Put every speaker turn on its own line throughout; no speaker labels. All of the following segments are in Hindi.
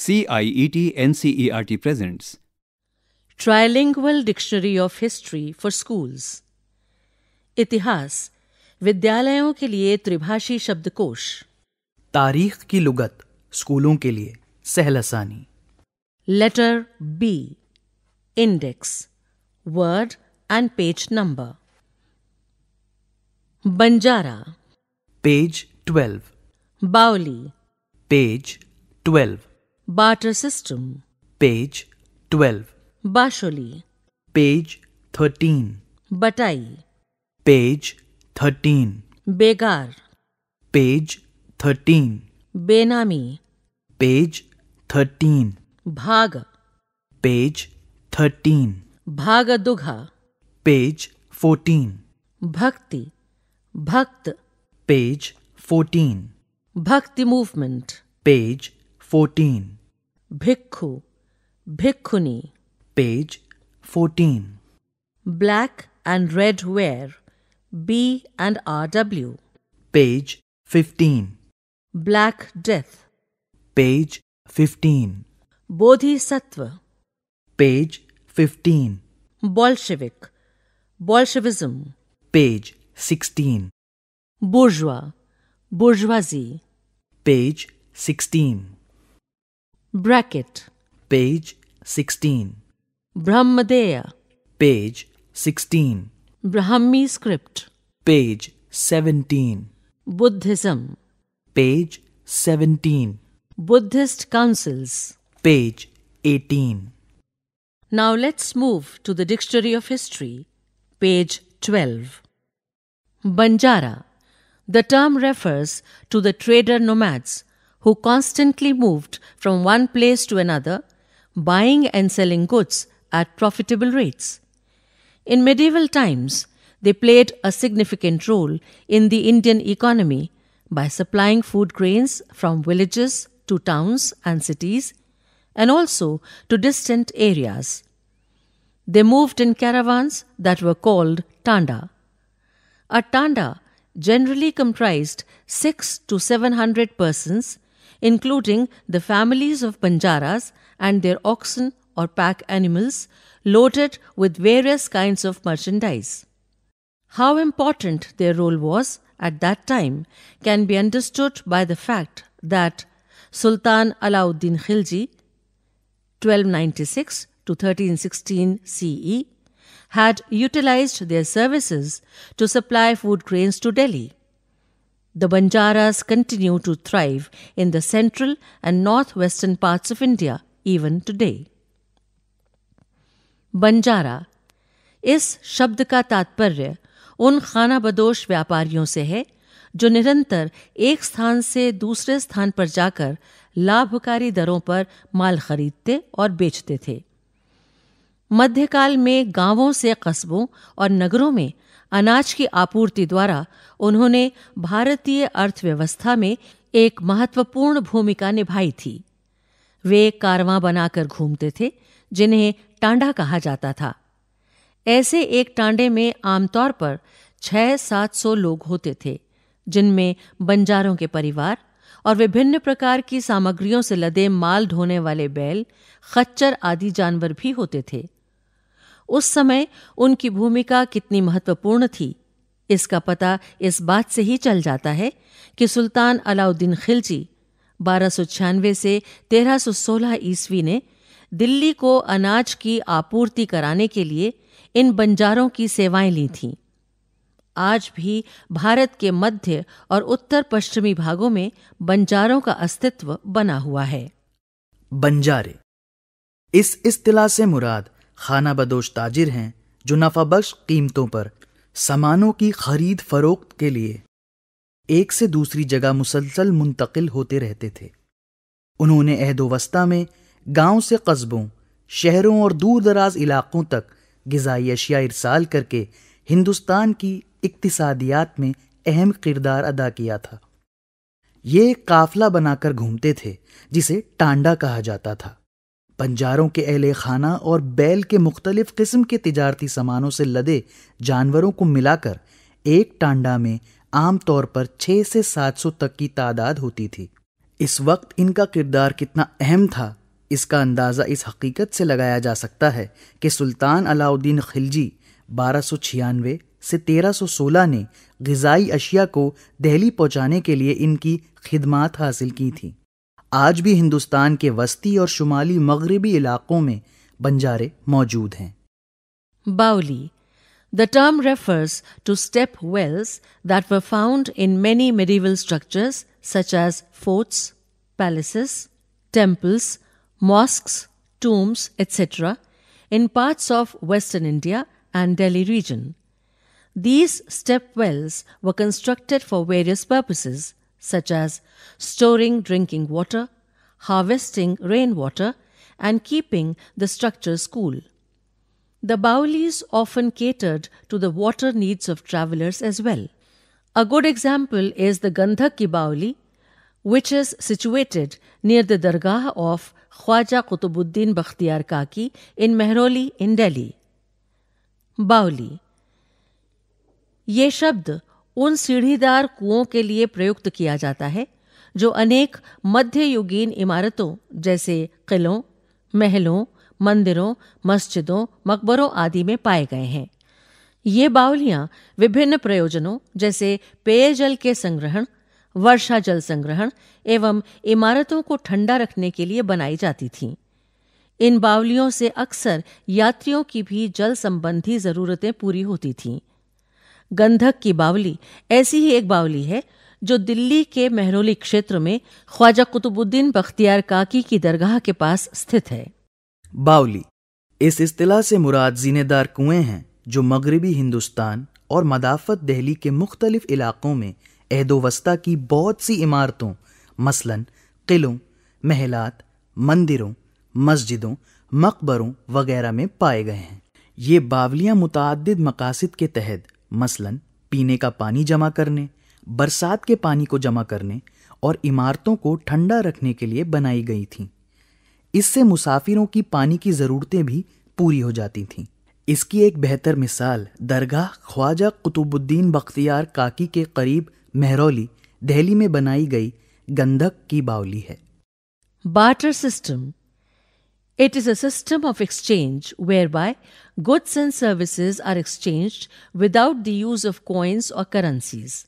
CIET NCERT presents
Trilingual Dictionary of History for Schools इतिहास विद्यालयों के लिए त्रिभाषी शब्दकोश तारीख
की लुगत स्कूलों के लिए सहलसानी
letter B index word and page number Banjara
page twelve baoli page twelve barter system. Page 12.
Basholi.
Page 13.
Batai.
Page 13. Begar. Page 13.
Benami.
Page 13. Bhag. Page 13.
Bhagadugha.
Page 14.
Bhakti. Bhakt. Page 14. Bhakti movement. Page 14. Bhikkhu bhikkhuni page 14 black and red ware b and rw page 15 black death
page 15
bodhisattva
page 15
bolshevik bolshevism
page 16
bourgeois bourgeoisie
page 16
Bracket.
Page 16. Brahmadeya. Page 16.
Brahmi script.
Page 17. Buddhism. Page
17. Buddhist Councils. Page 18. Now let's move to the Dictionary of History, page 12. Banjara. The term refers to the trader nomads who constantly moved from one place to another, buying and selling goods at profitable rates. In medieval times, they played a significant role in the Indian economy by supplying food grains from villages to towns and cities and also to distant areas. They moved in caravans that were called tanda. A tanda generally comprised six to seven hundred persons including the families of Banjaras and their oxen or pack animals, loaded with various kinds of merchandise. How important their role was at that time can be understood by the fact that Sultan Alauddin Khilji 1296 to 1316 CE had utilized their services to supply food grains to Delhi. The Banjaras continue to thrive in the central and northwestern parts of India even today. Banjara इस शब्द का तात्पर्य उन खाना बदोश व्यापारियों से है जो निरंतर एक स्थान से दूसरे स्थान पर जाकर लाभकारी दरों पर माल खरीदते और बेचते थे मध्यकाल में गांवों से कस्बों और नगरों में अनाज की आपूर्ति द्वारा उन्होंने भारतीय अर्थव्यवस्था में एक महत्वपूर्ण भूमिका निभाई थी वे कारवां बनाकर घूमते थे जिन्हें टांडा कहा जाता था ऐसे एक टांडे में आमतौर पर छह सात सौ लोग होते थे जिनमें बंजारों के परिवार और विभिन्न प्रकार की सामग्रियों से लदे माल ढोने वाले बैल खच्चर आदि जानवर भी होते थे उस समय उनकी भूमिका कितनी महत्वपूर्ण थी इसका पता इस बात से ही चल जाता है कि सुल्तान अलाउद्दीन खिलजी बारह छियानवे से तेरह सोलह ईस्वी ने दिल्ली को अनाज की आपूर्ति कराने के लिए इन बंजारों की सेवाएं ली थीं आज भी भारत के मध्य और उत्तर पश्चिमी भागों में बंजारों का अस्तित्व बना हुआ है
बंजारे इस इस्तिला से मुराद खाना बदोश ताजिर हैं जो नफाबख्श कीमतों पर सामानों की खरीद फरोख्त के लिए एक से दूसरी जगह मुसलसल मुंतकिल होते रहते थे उन्होंने अहदोवस्ता में गांव से कस्बों शहरों और दूर दराज इलाक़ों तक गज़ाई अशिया इरसाल करके हिंदुस्तान की इकतसादियात में अहम किरदार अदा किया था ये काफिला बनाकर घूमते थे जिसे टांडा कहा जाता था पंजारों के अहल खाना और बैल के मुख्तलिफ़ किस्म के तजारती सामानों से लदे जानवरों को मिलाकर एक टांडा में आम तौर पर छः से सात सौ तक की तादाद होती थी इस वक्त इनका किरदार कितना अहम था इसका अंदाज़ा इस हकीकत से लगाया जा सकता है कि सुल्तान अलाउद्दीन खिलजी बारह सौ छियानवे से तेरह सौ सोलह ने गज़ाई अशिया को दहली पहुँचाने के लिए इनकी खिदमात हासिल की थी आज भी हिंदुस्तान के वस्ती और शुमाली मगरबी इलाकों में बंजारे मौजूद हैं
baoli the term refers to step wells that were found in many medieval structures such as forts palaces temples mosque tombs etcetera in parts of western India and Delhi region these step wells were constructed for various purposes such as storing drinking water, harvesting rainwater, and keeping the structures cool. The bawlies often catered to the water needs of travelers as well. A good example is the Gandhaki Baoli, which is situated near the Dargah of Khwaja Qutubuddin Bakhtiyarkaki Kaki in Mehroli in Delhi. Baoli. Ye shabd. उन सीढ़ीदार कुओं के लिए प्रयुक्त किया जाता है जो अनेक मध्ययुगीन इमारतों जैसे किलों महलों मंदिरों मस्जिदों मकबरों आदि में पाए गए हैं ये बावलियाँ विभिन्न प्रयोजनों जैसे पेयजल के संग्रहण वर्षा जल संग्रहण एवं इमारतों को ठंडा रखने के लिए बनाई जाती थीं इन बावलियों से अक्सर यात्रियों की भी जल संबंधी जरूरतें पूरी होती थीं गंधक की बावली ऐसी ही एक बावली है जो दिल्ली के मेहरोली क्षेत्र में ख्वाजा कुतुबुद्दीन बख्तियार काकी की दरगाह के पास स्थित है
बावली
इस अतलाह से मुराद जीनेदार कुएं हैं जो मगरबी हिंदुस्तान और मदाफत दहली के मुख्तलिफ इलाक़ों में अहदोवस्ता की बहुत सी इमारतों मसलन किलों महलात मंदिरों मस्जिदों मकबरों वगैरह में पाए गए हैं ये बावलियाँ मुतद मकासद के तहत मसलन पीने का पानी जमा करने बरसात के पानी को जमा करने और इमारतों को ठंडा रखने के लिए बनाई गई थीं इससे मुसाफिरों की पानी की ज़रूरतें भी पूरी हो जाती थीं इसकी एक बेहतर मिसाल दरगाह ख्वाजा कुतुबुद्दीन बख्तियार काकी के करीब मेहरौली दिल्ली में बनाई गई गंधक की बावली है
barter system It is a system of exchange whereby goods and services are exchanged without the use of coins or currencies.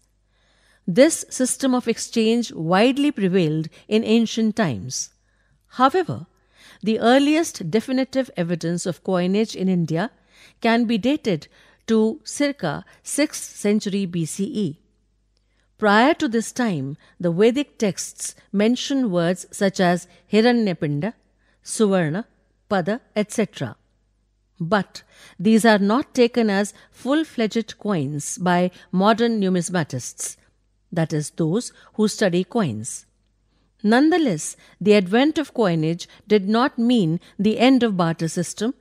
This system of exchange widely prevailed in ancient times. However, the earliest definitive evidence of coinage in India can be dated to circa 6th century BCE. Prior to this time, the Vedic texts mention words such as Hiranyapinda, Suvarna, Pada, etc. But these are not taken as full fledged coins by modern numismatists, that is, those who study coins. Nonetheless, the advent of coinage did not mean the end of barter system,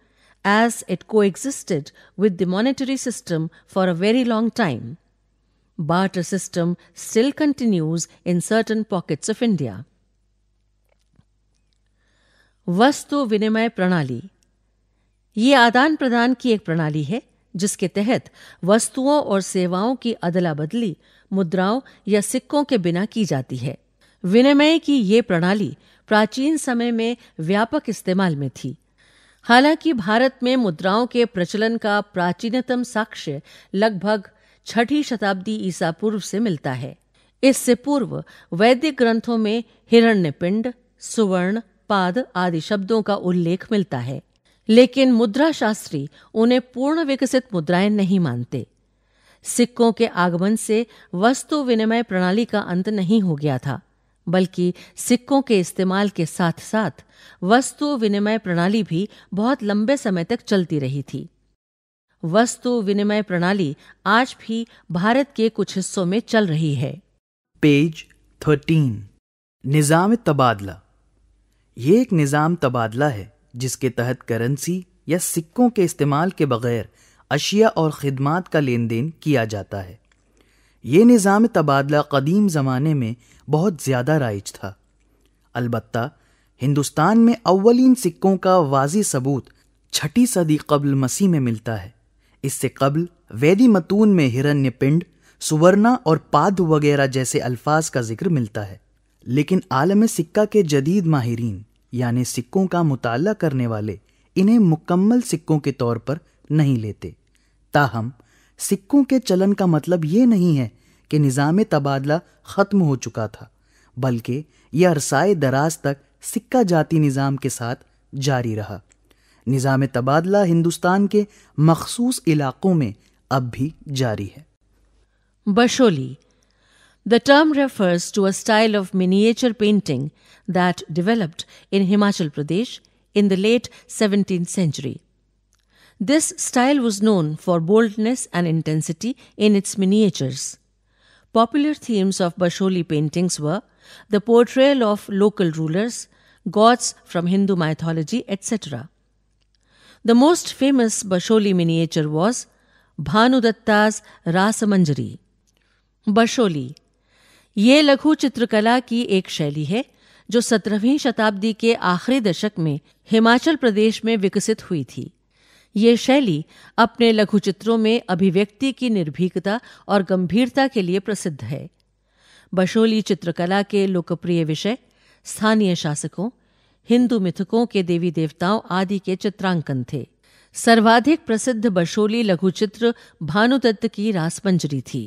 as it coexisted with the monetary system for a very long time. Barter system still continues in certain pockets of India. वस्तु विनिमय प्रणाली ये आदान प्रदान की एक प्रणाली है जिसके तहत वस्तुओं और सेवाओं की अदला बदली मुद्राओं या सिक्कों के बिना की जाती है विनिमय की ये प्रणाली प्राचीन समय में व्यापक इस्तेमाल में थी हालांकि भारत में मुद्राओं के प्रचलन का प्राचीनतम साक्ष्य लगभग छठी शताब्दी ईसा पूर्व से मिलता है इससे पूर्व वैदिक ग्रंथों में हिरण्यपिंड सुवर्ण पाद आदि शब्दों का उल्लेख मिलता है लेकिन मुद्रा शास्त्री उन्हें पूर्ण विकसित मुद्राएं नहीं मानते सिक्कों के आगमन से वस्तु विनिमय प्रणाली का अंत नहीं हो गया था बल्कि सिक्कों के इस्तेमाल के साथ साथ वस्तु विनिमय प्रणाली भी बहुत लंबे समय तक चलती रही थी वस्तु विनिमय प्रणाली आज भी भारत के कुछ हिस्सों में चल रही है
पेज थर्टीन
निजाम तबादला ये एक निज़ाम तबादला है जिसके तहत करेंसी या सिक्कों के इस्तेमाल के बगैर अशिया और ख़दमात का लेन देन किया जाता है ये निज़ाम तबादला कदीम ज़माने में बहुत ज़्यादा राइज था अलबत् हिंदुस्तान में अव्वलिन सिक्कों का वाजी सबूत छठी सदी कबल मसीह में मिलता है इससे कबल वैदी मतून में हिरण्य पिंड सुवर्णा और पाद वगैरह जैसे अल्फाज का जिक्र मिलता है लेकिन आलम सिक्का के जदीद माहरीन यानि सिक्कों का मुताल करने वाले इन्हें मुकम्मल सिक्कों के तौर पर नहीं लेते ताहम सिक्कों के चलन का मतलब ये नहीं है कि निज़ाम तबादला ख़त्म हो चुका था बल्कि यह अरसाए दराज तक सिक्का जाति निज़ाम के साथ जारी रहा निज़ाम तबादला हिंदुस्तान के मखसूस इलाक़ों में अब भी जारी है
बशोली The term refers to a style of miniature painting that developed in Himachal Pradesh in the late 17th century. This style was known for boldness and intensity in its miniatures. Popular themes of Basholi paintings were the portrayal of local rulers, gods from Hindu mythology, etc. The most famous Basholi miniature was Bhanudatta's Rasamanjari. Basholi ये लघु चित्रकला की एक शैली है जो सत्रहवीं शताब्दी के आखिरी दशक में हिमाचल प्रदेश में विकसित हुई थी ये शैली अपने लघु चित्रों में अभिव्यक्ति की निर्भीकता और गंभीरता के लिए प्रसिद्ध है बशोली चित्रकला के लोकप्रिय विषय स्थानीय शासकों हिंदू मिथकों के देवी देवताओं आदि के चित्रांकन थे सर्वाधिक प्रसिद्ध बशोली लघु चित्र भानुदत्त की रासपंजरी थी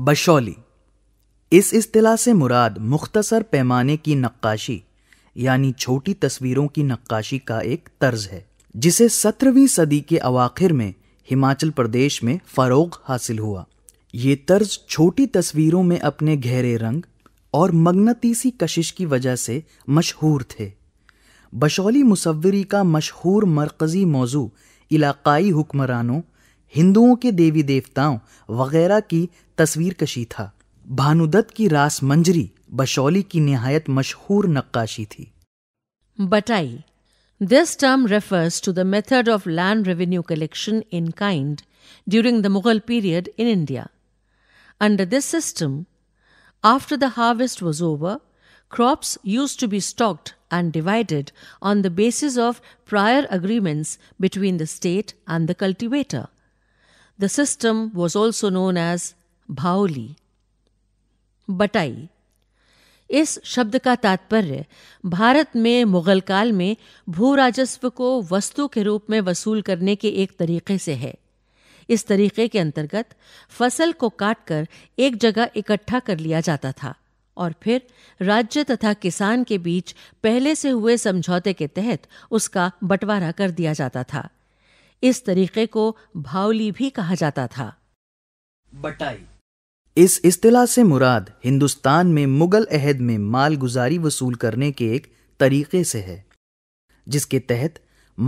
बशोली इस अतला से मुराद मुख्तसर पैमाने की नक्काशी यानी छोटी तस्वीरों की नक्काशी का एक तर्ज है जिसे सत्रहवीं सदी के अवाखिर में हिमाचल प्रदेश में फ़रोग हासिल हुआ ये तर्ज छोटी तस्वीरों में अपने गहरे रंग और मगनतीसी कशिश की वजह से मशहूर थे बशौली मुसविरी का मशहूर मरकज़ी मौजू इलाक़ाई हुक्मरानों हिंदुओं के देवी देवताओं वगैरह की तस्वीर कशी था Bhanudatta
this term refers to the method of land revenue collection in kind during the Mughal period in India. Under this system, after the harvest was over, crops used to be stocked and divided on the basis of prior agreements between the state and the cultivator. The system was also known as Bhaoli. बटाई इस शब्द का तात्पर्य भारत में मुगल काल में भू राजस्व को वस्तु के रूप में वसूल करने के एक तरीके से है इस तरीके के अंतर्गत फसल को काटकर एक जगह इकट्ठा कर लिया जाता था और फिर राज्य तथा किसान के बीच पहले से हुए समझौते के तहत उसका बंटवारा कर दिया जाता था इस तरीके को भावली भी कहा जाता था
बटाई
इस इस्तिला से मुराद हिंदुस्तान में मुग़ल अहद में मालगुजारी वसूल करने के एक तरीक़े से है जिसके तहत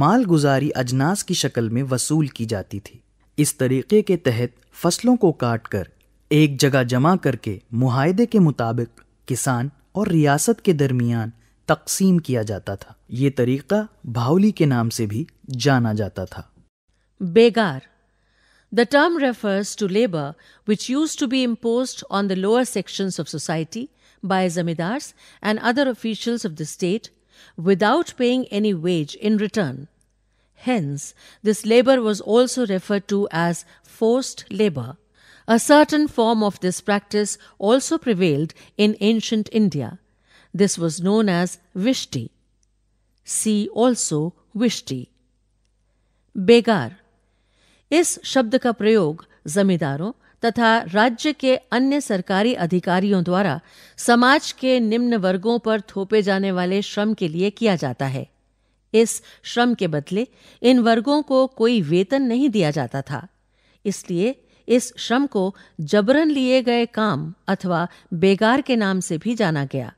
मालगुजारी अजनास की शक्ल में वसूल की जाती थी इस तरीक़े के तहत फसलों को काट कर एक जगह जमा करके मुहिदे के मुताबिक किसान और रियासत के दरमियान तकसीम किया जाता था ये तरीक़ा भावली के नाम से भी जाना जाता था
बेगार The term refers to labor which used to be imposed on the lower sections of society by zamindars and other officials of the state without paying any wage in return. Hence, this labor was also referred to as forced labor. A certain form of this practice also prevailed in ancient India. This was known as Vishti. See also Vishti. Begar इस शब्द का प्रयोग जमींदारों तथा राज्य के अन्य सरकारी अधिकारियों द्वारा समाज के निम्न वर्गों पर थोपे जाने वाले श्रम के लिए किया जाता है इस श्रम के बदले इन वर्गों को कोई वेतन नहीं दिया जाता था इसलिए इस श्रम को जबरन लिए गए काम अथवा बेगार के नाम से भी जाना गया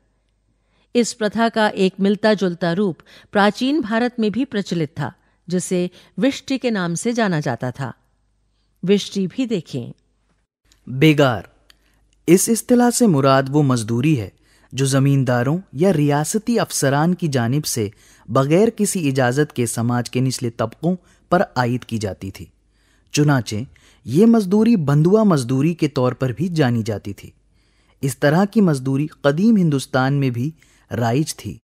इस प्रथा का एक मिलता जुलता रूप प्राचीन भारत में भी प्रचलित था जिसे विष्टि के नाम से जाना जाता था विष्टि भी देखें
बेगार इस इस्तेला से मुराद वो मजदूरी है जो ज़मींदारों या रियासती अफसरान की जानब से बगैर किसी इजाज़त के समाज के निचले तबकों पर आयद की जाती थी चुनाचे ये मजदूरी बंधुआ मजदूरी के तौर पर भी जानी जाती थी इस तरह की मजदूरी कदीम हिंदुस्तान में भी राइज थी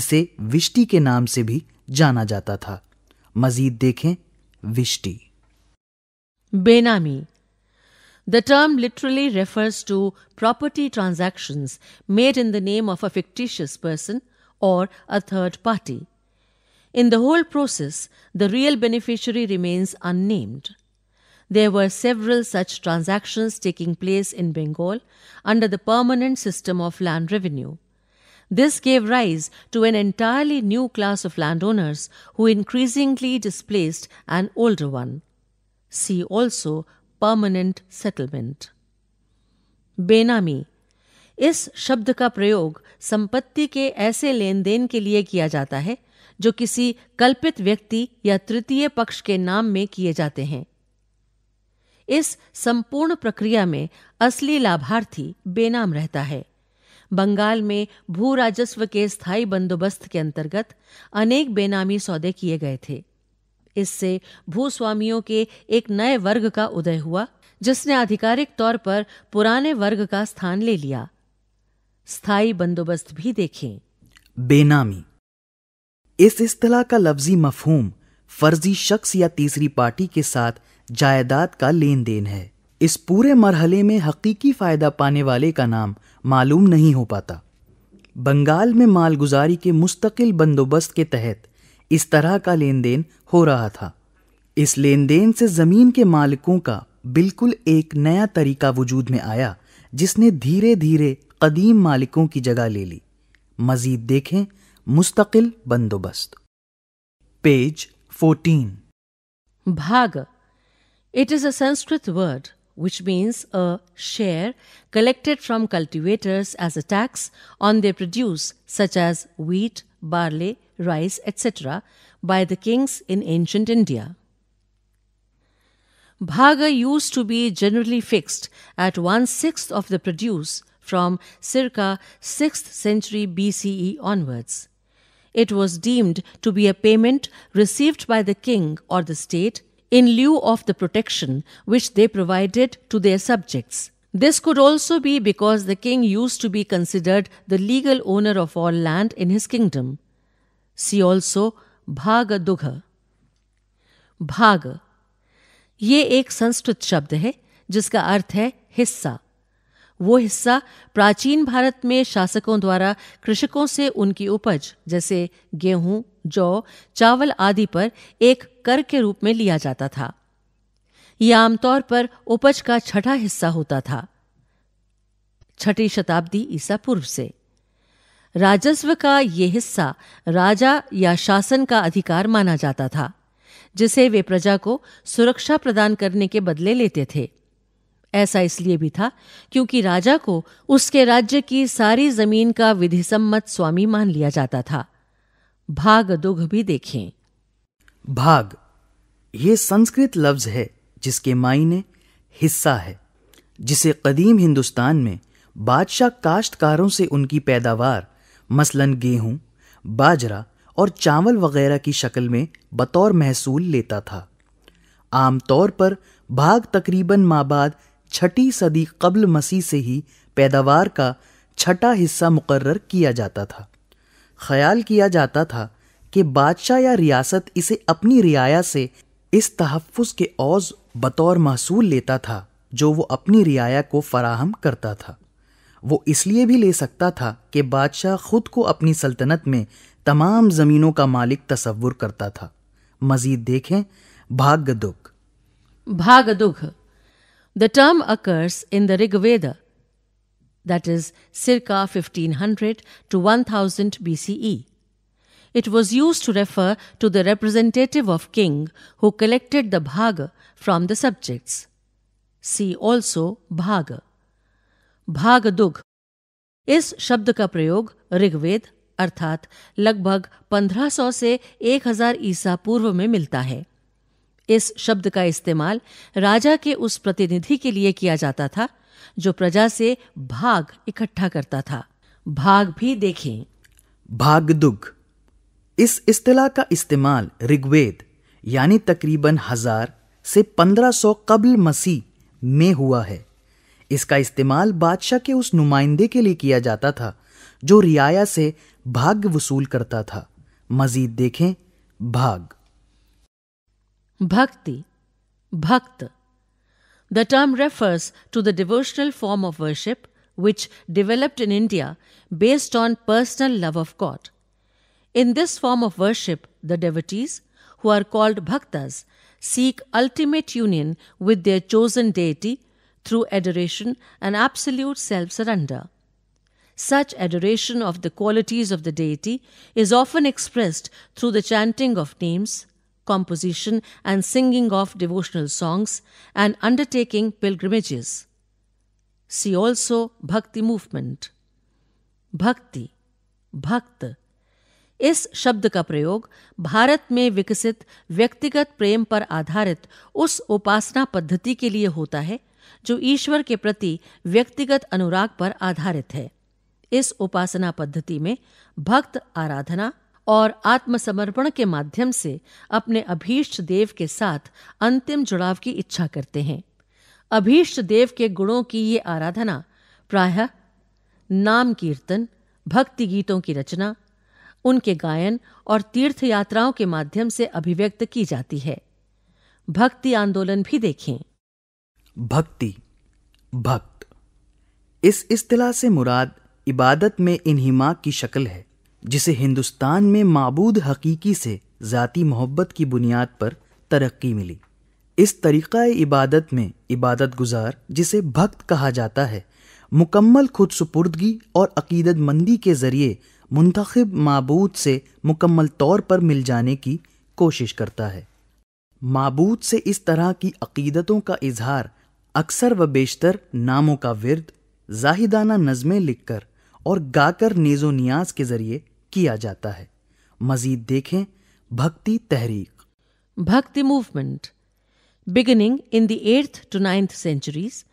इसे विष्टि के नाम से भी जाना जाता था मजीद देखें विष्टि
बेनामी The term literally refers to property transactions made in the name of a fictitious person or a third party. In the whole process, the real beneficiary remains unnamed. There were several such transactions taking place in Bengal under the permanent system of land revenue. This gave rise to an entirely new class of landowners who increasingly displaced an older one. See also permanent settlement. Benami. इस शब्द का प्रयोग संपत्ति के ऐसे लेन देन के लिए किया जाता है जो किसी कल्पित व्यक्ति या तृतीय पक्ष के नाम में किए जाते हैं इस संपूर्ण प्रक्रिया में असली लाभार्थी बेनाम रहता है बंगाल में भू राजस्व के स्थायी बंदोबस्त के अंतर्गत अनेक बेनामी सौदे किए गए थे इससे भू स्वामियों के एक नए वर्ग का उदय हुआ जिसने आधिकारिक तौर पर पुराने वर्ग का स्थान ले लिया स्थायी बंदोबस्त भी देखें
बेनामी इस इस्तला का लफ्जी मफहूम फर्जी शख्स या तीसरी पार्टी के साथ जायदाद का लेन देन है इस पूरे मरहले में हकीकी फ़ायदा पाने वाले का नाम मालूम नहीं हो पाता बंगाल में मालगुजारी के मुस्तकिल बंदोबस्त के तहत इस तरह का लेन देन हो रहा था इस लेन देन से ज़मीन के मालिकों का बिल्कुल एक नया तरीका वजूद में आया जिसने धीरे धीरे कदीम मालिकों की जगह ले ली मज़ीद देखें मुस्तकिल बंदोबस्त page
14
bhaga it is a Sanskrit word which means a share collected from cultivators as a tax on their produce such as wheat, barley, rice, etc., by the kings in ancient India. Bhaga used to be generally fixed at one sixth of the produce from circa 6th century BCE onwards. It was deemed to be a payment received by the king or the state in lieu of the protection which they provided to their subjects. This could also be because the king used to be considered the legal owner of all land in his kingdom. See also Bhaga Dugha. Bhaga. ये एक संस्कृत शब्द है जिसका अर्थ है हिस्सा वो हिस्सा प्राचीन भारत में शासकों द्वारा कृषकों से उनकी उपज जैसे गेहूं जौ चावल आदि पर एक कर के रूप में लिया जाता था यह आमतौर पर उपज का छठा हिस्सा होता था छठी शताब्दी ईसा पूर्व से राजस्व का ये हिस्सा राजा या शासन का अधिकार माना जाता था जिसे वे प्रजा को सुरक्षा प्रदान करने के बदले लेते थे ऐसा इसलिए भी था क्योंकि राजा को उसके राज्य की सारी जमीन का विधिसम्मत स्वामी मान लिया जाता था भाग दुख भी देखें भाग ये संस्कृत लफ्ज है जिसके मायने हिस्सा है
जिसे कदीम हिंदुस्तान में बादशाह काश्तकारों से उनकी पैदावार मसलन गेहूं बाजरा और चावल वगैरह की शक्ल में बतौर महसूल लेता था आमतौर पर भाग तकरीबन माबाद छठी सदी कबल मसीह से ही पैदावार का छठा हिस्सा मुकर्र किया जाता था ख्याल किया जाता था कि बादशाह या रियासत इसे अपनी रियाया से इस तहफ़ के औज बतौर महसूल लेता था जो वो अपनी रियाया को फराहम करता था वो इसलिए भी ले सकता था कि बादशाह खुद को अपनी सल्तनत में तमाम ज़मीनों का मालिक तस्वुर करता था मज़ीद देखें भाग दुख
भाग दुख The term occurs in the Rigveda, that is, circa 1500 to 1000 BCE. It was used to refer to the representative of king who collected the bhaga from the subjects. See also bhaga. भागदुग इस शब्द का प्रयोग ऋग्वेद अर्थात लगभग 1500 से 1000 ईसा पूर्व में मिलता है इस शब्द का इस्तेमाल राजा के उस प्रतिनिधि के लिए किया जाता था जो प्रजा से भाग इकट्ठा करता था भाग भी देखें
भागदुग इस इस्तेला का इस्तेमाल ऋग्वेद यानी तकरीबन हजार से पंद्रह सौ कबल मसीह में हुआ है इसका इस्तेमाल बादशाह के उस नुमाइंदे के लिए किया जाता था जो रियाया से भाग्य वसूल करता था मजीद देखें भाग
Bhakti, Bhakta. The term refers to the devotional form of worship which developed in India based on personal love of God. In this form of worship, the devotees, who are called bhaktas, seek ultimate union with their chosen deity through adoration and absolute self surrender. Such adoration of the qualities of the deity is often expressed through the chanting of names, composition and singing of devotional songs, and undertaking pilgrimages. See also Bhakti movement. भक्ति भक्त इस शब्द का प्रयोग भारत में विकसित व्यक्तिगत प्रेम पर आधारित उस उपासना पद्धति के लिए होता है जो ईश्वर के प्रति व्यक्तिगत अनुराग पर आधारित है इस उपासना पद्धति में भक्त आराधना और आत्मसमर्पण के माध्यम से अपने अभीष्ट देव के साथ अंतिम जुड़ाव की इच्छा करते हैं अभीष्ट देव के गुणों की ये आराधना प्राय नाम कीर्तन भक्ति गीतों की रचना उनके गायन और तीर्थ यात्राओं के माध्यम से अभिव्यक्त की जाती है भक्ति आंदोलन भी देखें
भक्ति
भक्त इस इस्तिला से मुराद इबादत में मां की शक्ल है जिसे हिंदुस्तान में मबूद हकीकी से ज़ाती मोहब्बत की बुनियाद पर तरक्की मिली इस तरीक़ा इबादत में इबादत गुजार जिसे भक्त कहा जाता है मुकम्मल खुद सुपुर्दगी और अकीदतमंदी के ज़रिए मुंतखब मबूद से मुकम्मल तौर पर मिल जाने की कोशिश करता है मबूद से इस तरह की अकीदतों का इजहार अक्सर व बेशतर नामों का विरद जाहिदाना नज़में लिखकर और गाकर नेजो
नियाज के ज़रिए किया जाता है मजीद देखें भक्ति तहरीक Bhakti movement beginning in the eighth to ninth centuries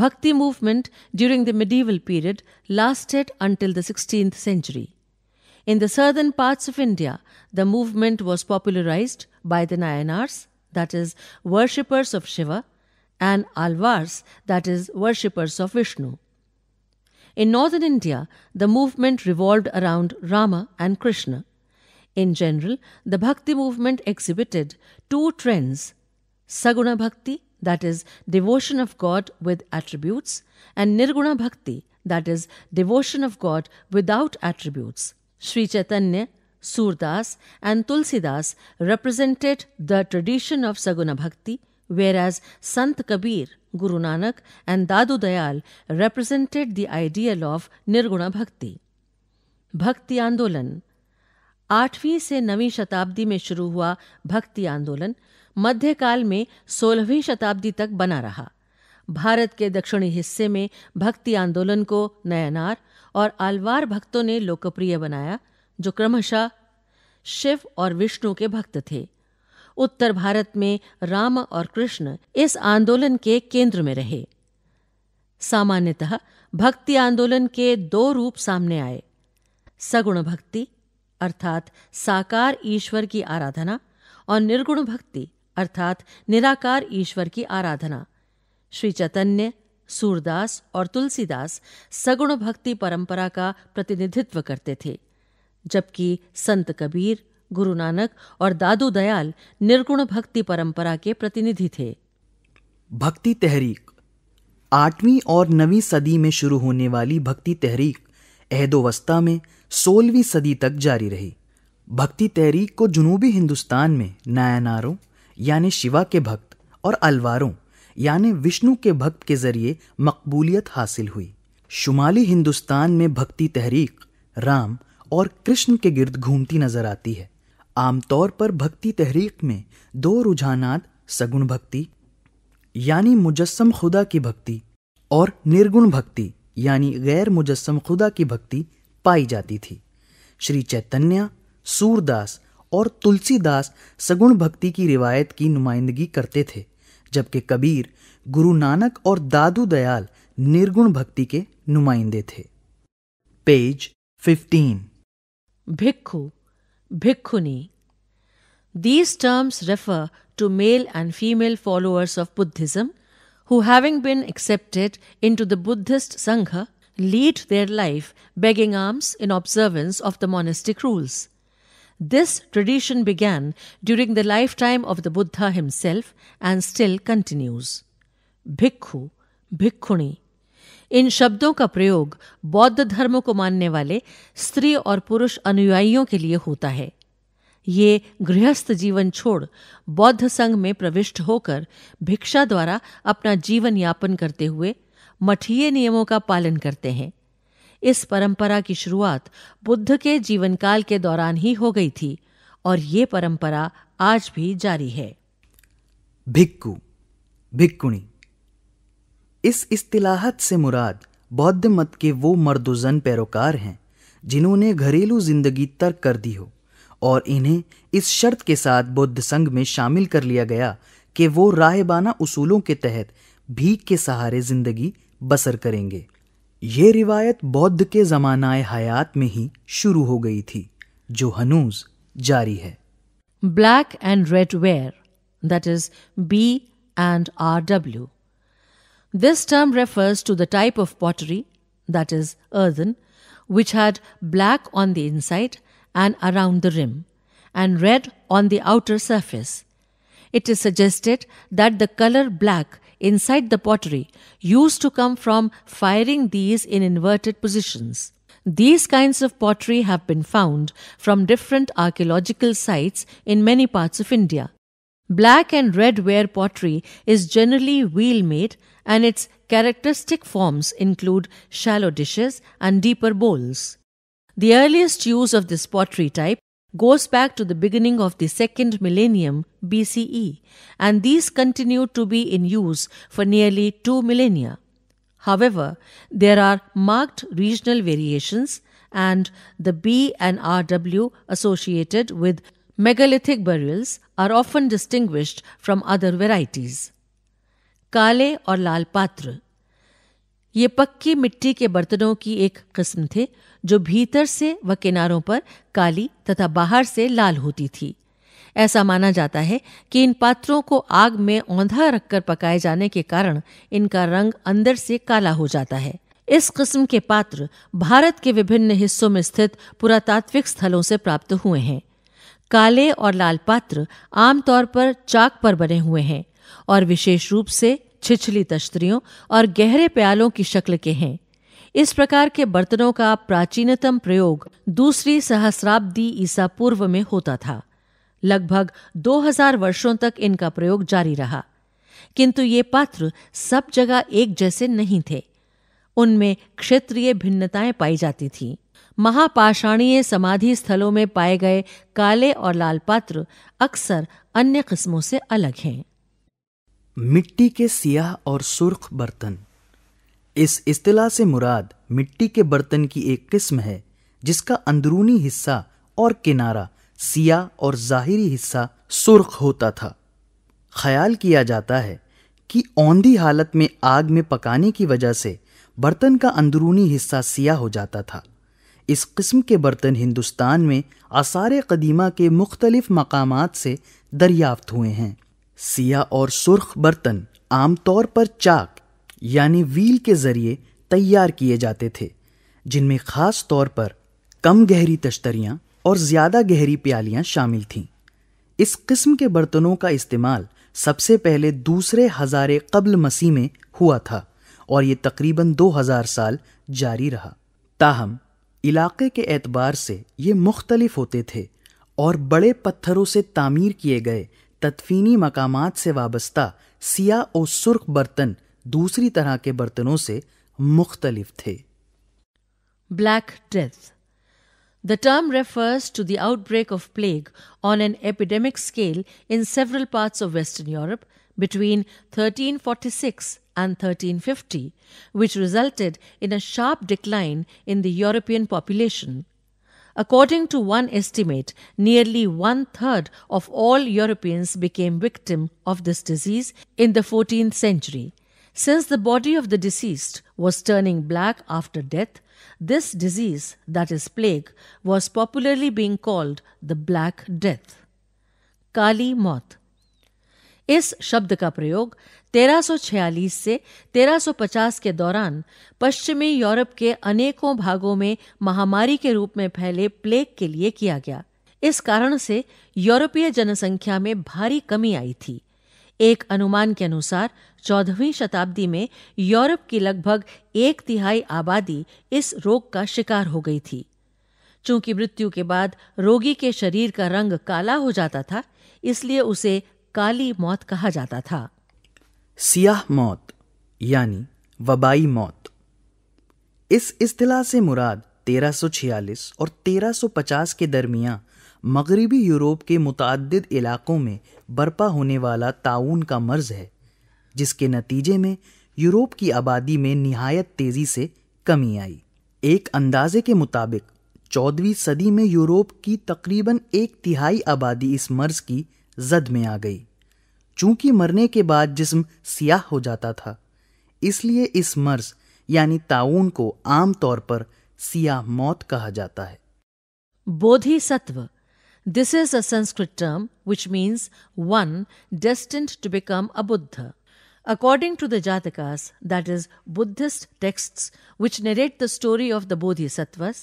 Bhakti movement during the medieval period lasted until the sixteen century in the southern part of India the movement was popularise by the Nayanars that is worshippers of Shiva and Alvars that is worshippers of Vishnu In northern India, the movement revolved around Rama and Krishna. In general, the bhakti movement exhibited two trends saguna bhakti, that is, devotion of God with attributes, and nirguna bhakti, that is, devotion of God without attributes. Sri Chaitanya, Surdas, and Tulsidas represented the tradition of saguna bhakti whereas Sant Kabir, Guru Nanak, and Dadu Dayal represented the ideal of Nirguna Bhakti. भक्ति आंदोलन आठवीं से नवीं शताब्दी में शुरू हुआ भक्ति आंदोलन मध्यकाल में सोलहवीं शताब्दी तक बना रहा भारत के दक्षिणी हिस्से में भक्ति आंदोलन को नयनार और आलवार भक्तों ने लोकप्रिय बनाया जो क्रमशः शिव और विष्णु के भक्त थे उत्तर भारत में राम और कृष्ण इस आंदोलन के केंद्र में रहे सामान्यतः भक्ति आंदोलन के दो रूप सामने आए सगुण भक्ति अर्थात साकार ईश्वर की आराधना और निर्गुण भक्ति अर्थात निराकार ईश्वर की आराधना श्री चैतन्य सूरदास और तुलसीदास सगुण भक्ति परंपरा का प्रतिनिधित्व करते थे जबकि संत कबीर गुरु नानक और दादू दयाल निर्गुण भक्ति परंपरा के प्रतिनिधि थे भक्ति तहरीक
आठवीं और नवीं सदी में शुरू होने वाली भक्ति तहरीक अहदोवस्था में सोलहवीं सदी तक जारी रही भक्ति तहरीक को जुनूबी हिंदुस्तान में नायनारों यानी शिवा के भक्त और अलवारों यानी विष्णु के भक्त के जरिए मकबूलियत हासिल हुई शुमाली हिंदुस्तान में भक्ति तहरीक राम और कृष्ण के गिर्द घूमती नजर आती है आमतौर पर भक्ति तहरीक में दो रुझानात सगुण भक्ति यानी मुजस्म खुदा की भक्ति और निर्गुण भक्ति यानी गैर मुजस्म खुदा की भक्ति पाई जाती थी श्री चैतन्य सूरदास और तुलसीदास सगुण भक्ति की रिवायत की नुमाइंदगी करते थे जबकि कबीर गुरु नानक और दादू दयाल निर्गुण भक्ति के नुमाइंदे थे page 15
bhikkhu bhikkhuni. These terms refer to male and female followers of Buddhism who, having been accepted into the Buddhist Sangha, lead their life begging alms in observance of the monastic rules. This tradition began during the lifetime of the Buddha himself and still continues. Bhikkhu, bhikkhuni इन शब्दों का प्रयोग बौद्ध धर्म को मानने वाले स्त्री और पुरुष अनुयायियों के लिए होता है ये गृहस्थ जीवन छोड़ बौद्ध संघ में प्रविष्ट होकर भिक्षा द्वारा अपना जीवन यापन करते हुए मठीय नियमों का पालन करते हैं इस परंपरा की शुरुआत बुद्ध के जीवनकाल के दौरान ही हो गई थी और ये परंपरा आज भी जारी है
भिक्कु भिक्कुणी इस इस्तिलाहत से मुराद बौद्ध मत के वो मर्दोजन पैरोकार हैं जिन्होंने घरेलू जिंदगी तर्क कर दी हो और इन्हें इस शर्त के साथ बौद्ध संघ में शामिल कर लिया गया कि वो राहबाना उसूलों के तहत भीख के सहारे जिंदगी बसर करेंगे ये रिवायत बौद्ध के ज़मानाए हयात में ही शुरू हो गई थी जो हनूज जारी है
black and red ware that is B and R W This term refers to the type of pottery, that is, earthen, which had black on the inside and around the rim, and red on the outer surface. It is suggested that the color black inside the pottery used to come from firing these in inverted positions. These kinds of pottery have been found from different archaeological sites in many parts of India, Black and red ware pottery is generally wheel made and its characteristic forms include shallow dishes and deeper bowls. The earliest use of this pottery type goes back to the beginning of the second millennium BCE, and these continue to be in use for nearly two millennia. However, there are marked regional variations, and the B and RW associated with megalithic burials are often distinguished from other varieties. काले और लाल पात्र ये पक्की मिट्टी के बर्तनों की एक किस्म थे जो भीतर से व किनारों पर काली तथा बाहर से लाल होती थी ऐसा माना जाता है कि इन पात्रों को आग में औंधा रखकर पकाए जाने के कारण इनका रंग अंदर से काला हो जाता है इस किस्म के पात्र भारत के विभिन्न हिस्सों में स्थित पुरातात्विक स्थलों से प्राप्त हुए हैं काले और लाल पात्र आमतौर पर चाक पर बने हुए हैं और विशेष रूप से छिछली तश्तरियों और गहरे प्यालों की शक्ल के हैं इस प्रकार के बर्तनों का प्राचीनतम प्रयोग दूसरी सहस्राब्दी ईसा पूर्व में होता था लगभग 2000 वर्षों तक इनका प्रयोग जारी रहा किंतु ये पात्र सब जगह एक जैसे नहीं थे उनमें क्षेत्रीय भिन्नताएं पाई जाती थीं महापाषाणीय समाधि स्थलों में पाए गए काले और लाल पात्र अक्सर अन्य किस्मों से अलग हैं
मिट्टी के सियाह और सुर्ख बर्तन इस इस्तलाह से मुराद मिट्टी के बर्तन की एक किस्म है जिसका अंदरूनी हिस्सा और किनारा सियाह और जाहिरी हिस्सा सुर्ख होता था ख्याल किया जाता है कि औंधी हालत में आग में पकाने की वजह से बर्तन का अंदरूनी हिस्सा सियाह हो जाता था इस किस्म के बर्तन हिंदुस्तान में आसार कदीमा के मुख्तलिफ मकाम से दरियाफ्त हुए हैं सिया और सुर्ख बर्तन आमतौर पर चाक यानी व्हील के ज़रिए तैयार किए जाते थे जिनमें ख़ास तौर पर कम गहरी तश्तरियाँ और ज़्यादा गहरी प्यालियाँ शामिल थीं इस किस्म के बर्तनों का इस्तेमाल सबसे पहले दूसरे हज़ारे कबल मसीह में हुआ था और ये तकरीबन 2000 साल जारी रहा ताहम इलाके के एतबार से ये मुख्तलिफ होते थे और बड़े पत्थरों से तामीर किए गए तदफीनी मकाम से वाबस्ता सिया और सुर्ख बर्तन दूसरी तरह के बर्तनों से मुख्तलिफ थे
black death the term refers to the outbreak of plague on an epidemic scale in several parts of western Europe between thirteen forty six and 1350, which resulted in a sharp decline in the European population. According to one estimate, nearly one third of all Europeans became victim of this disease in the 14th century. Since the body of the deceased was turning black after death, this disease, that is plague, was popularly being called the Black Death. Kali Moth इस शब्द का प्रयोग 1346 से 1350 के दौरान पश्चिमी यूरोप के अनेकों भागों में महामारी के रूप में फैले प्लेग के लिए किया गया इस कारण से यूरोपीय जनसंख्या में भारी कमी आई थी एक अनुमान के अनुसार चौदहवीं शताब्दी में यूरोप की लगभग एक तिहाई आबादी इस रोग का शिकार हो गई थी चूंकि मृत्यु के बाद रोगी के शरीर का रंग काला हो जाता था इसलिए उसे काली मौत कहा जाता था
सियाह मौत यानी वबाई मौत इस अतलाह से मुराद 1346 और 1350 के दरमियान मगरबी यूरोप के मुतद इलाक़ों में बर्पा होने वाला ताउन का मर्ज है जिसके नतीजे में यूरोप की आबादी में नहायत तेज़ी से कमी आई एक अंदाजे के मुताबिक चौदहवीं सदी में यूरोप की तकरीबन एक तिहाई आबादी इस मर्ज की जद में आ गई चूंकि मरने के बाद जिस्म सियाह हो जाता था इसलिए इस मर्ज यानी ताउन को आमतौर पर सियाह मौत कहा जाता है
bodhisattva this is a Sanskrit term which means one destined to become a Buddha. According to the Jatakas, that is, Buddhist texts which narrate the story of the Bodhisattvas,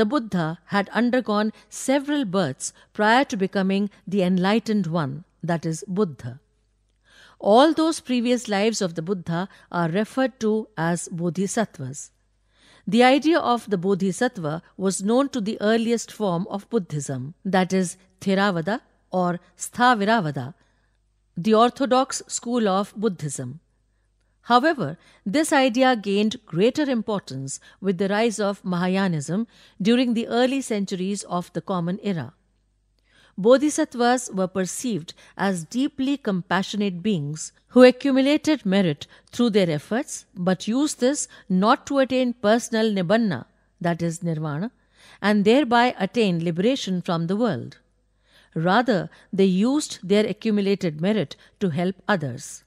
the Buddha had undergone several births prior to becoming the enlightened one, that is, Buddha. All those previous lives of the Buddha are referred to as bodhisattvas. The idea of the bodhisattva was known to the earliest form of Buddhism, that is, Theravada or Sthaviravada, the orthodox school of Buddhism. However, this idea gained greater importance with the rise of Mahayanism during the early centuries of the Common Era. Bodhisattvas were perceived as deeply compassionate beings who accumulated merit through their efforts but used this not to attain personal nibbana, that is, nirvana, and thereby attain liberation from the world. Rather, they used their accumulated merit to help others.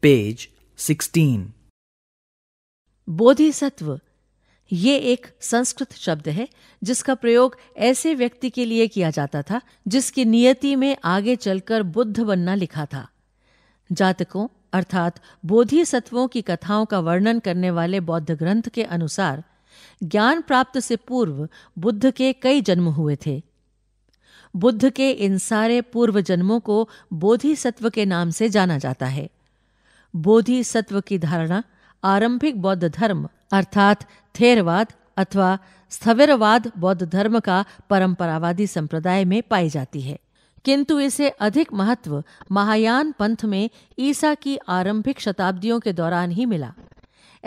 Page 16
Bodhisattva ये एक संस्कृत शब्द है जिसका प्रयोग ऐसे व्यक्ति के लिए किया जाता था जिसकी नियति में आगे चलकर बुद्ध बनना लिखा था जातकों अर्थात बोधि सत्वों की कथाओं का वर्णन करने वाले बौद्ध ग्रंथ के अनुसार ज्ञान प्राप्त से पूर्व बुद्ध के कई जन्म हुए थे बुद्ध के इन सारे पूर्व जन्मों को बोधि सत्व के नाम से जाना जाता है बोधि सत्व की धारणा आरंभिक बौद्ध धर्म अर्थात थेरवाद अथवा स्थविरवाद बौद्ध धर्म का परंपरावादी संप्रदाय में पाई जाती है किंतु इसे अधिक महत्व महायान पंथ में ईसा की आरंभिक शताब्दियों के दौरान ही मिला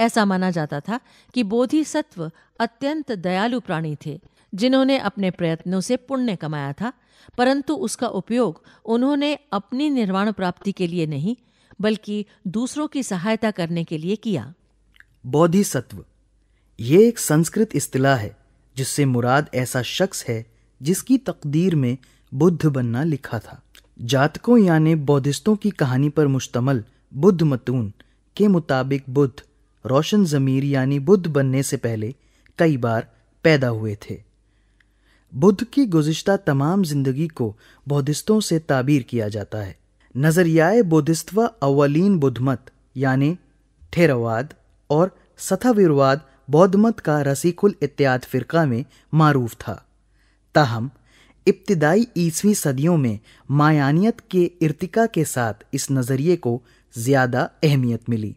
ऐसा माना जाता था कि बोधिसत्व अत्यंत दयालु प्राणी थे जिन्होंने अपने प्रयत्नों से पुण्य कमाया था परंतु उसका उपयोग उन्होंने अपनी निर्वाण प्राप्ति के लिए नहीं बल्कि दूसरों की सहायता करने के लिए किया
बौद्धिसत्व ये एक संस्कृत इस्तिला है जिससे मुराद ऐसा शख्स है जिसकी तकदीर में बुद्ध बनना लिखा था जातकों यानि बौद्धिस्तों की कहानी पर मुश्तमल बुद्ध मतून के मुताबिक बुद्ध रोशन ज़मीर यानी बुद्ध बनने से पहले कई बार पैदा हुए थे बुद्ध की गुजश्ता तमाम जिंदगी को बौद्धिस्तों से ताबीर किया जाता है नज़रियाए बुद्धिस्त्व अवलिन बुद्धमत यानि थेरवाद और सथावीरवाद बौद्ध मत का रसीकुल इत्याद फ़िरका में मारूफ था ताहम इब्तदाई ईसवीं सदियों में मायानियत के इर्तिका के साथ इस नज़रिए को ज़्यादा अहमियत मिली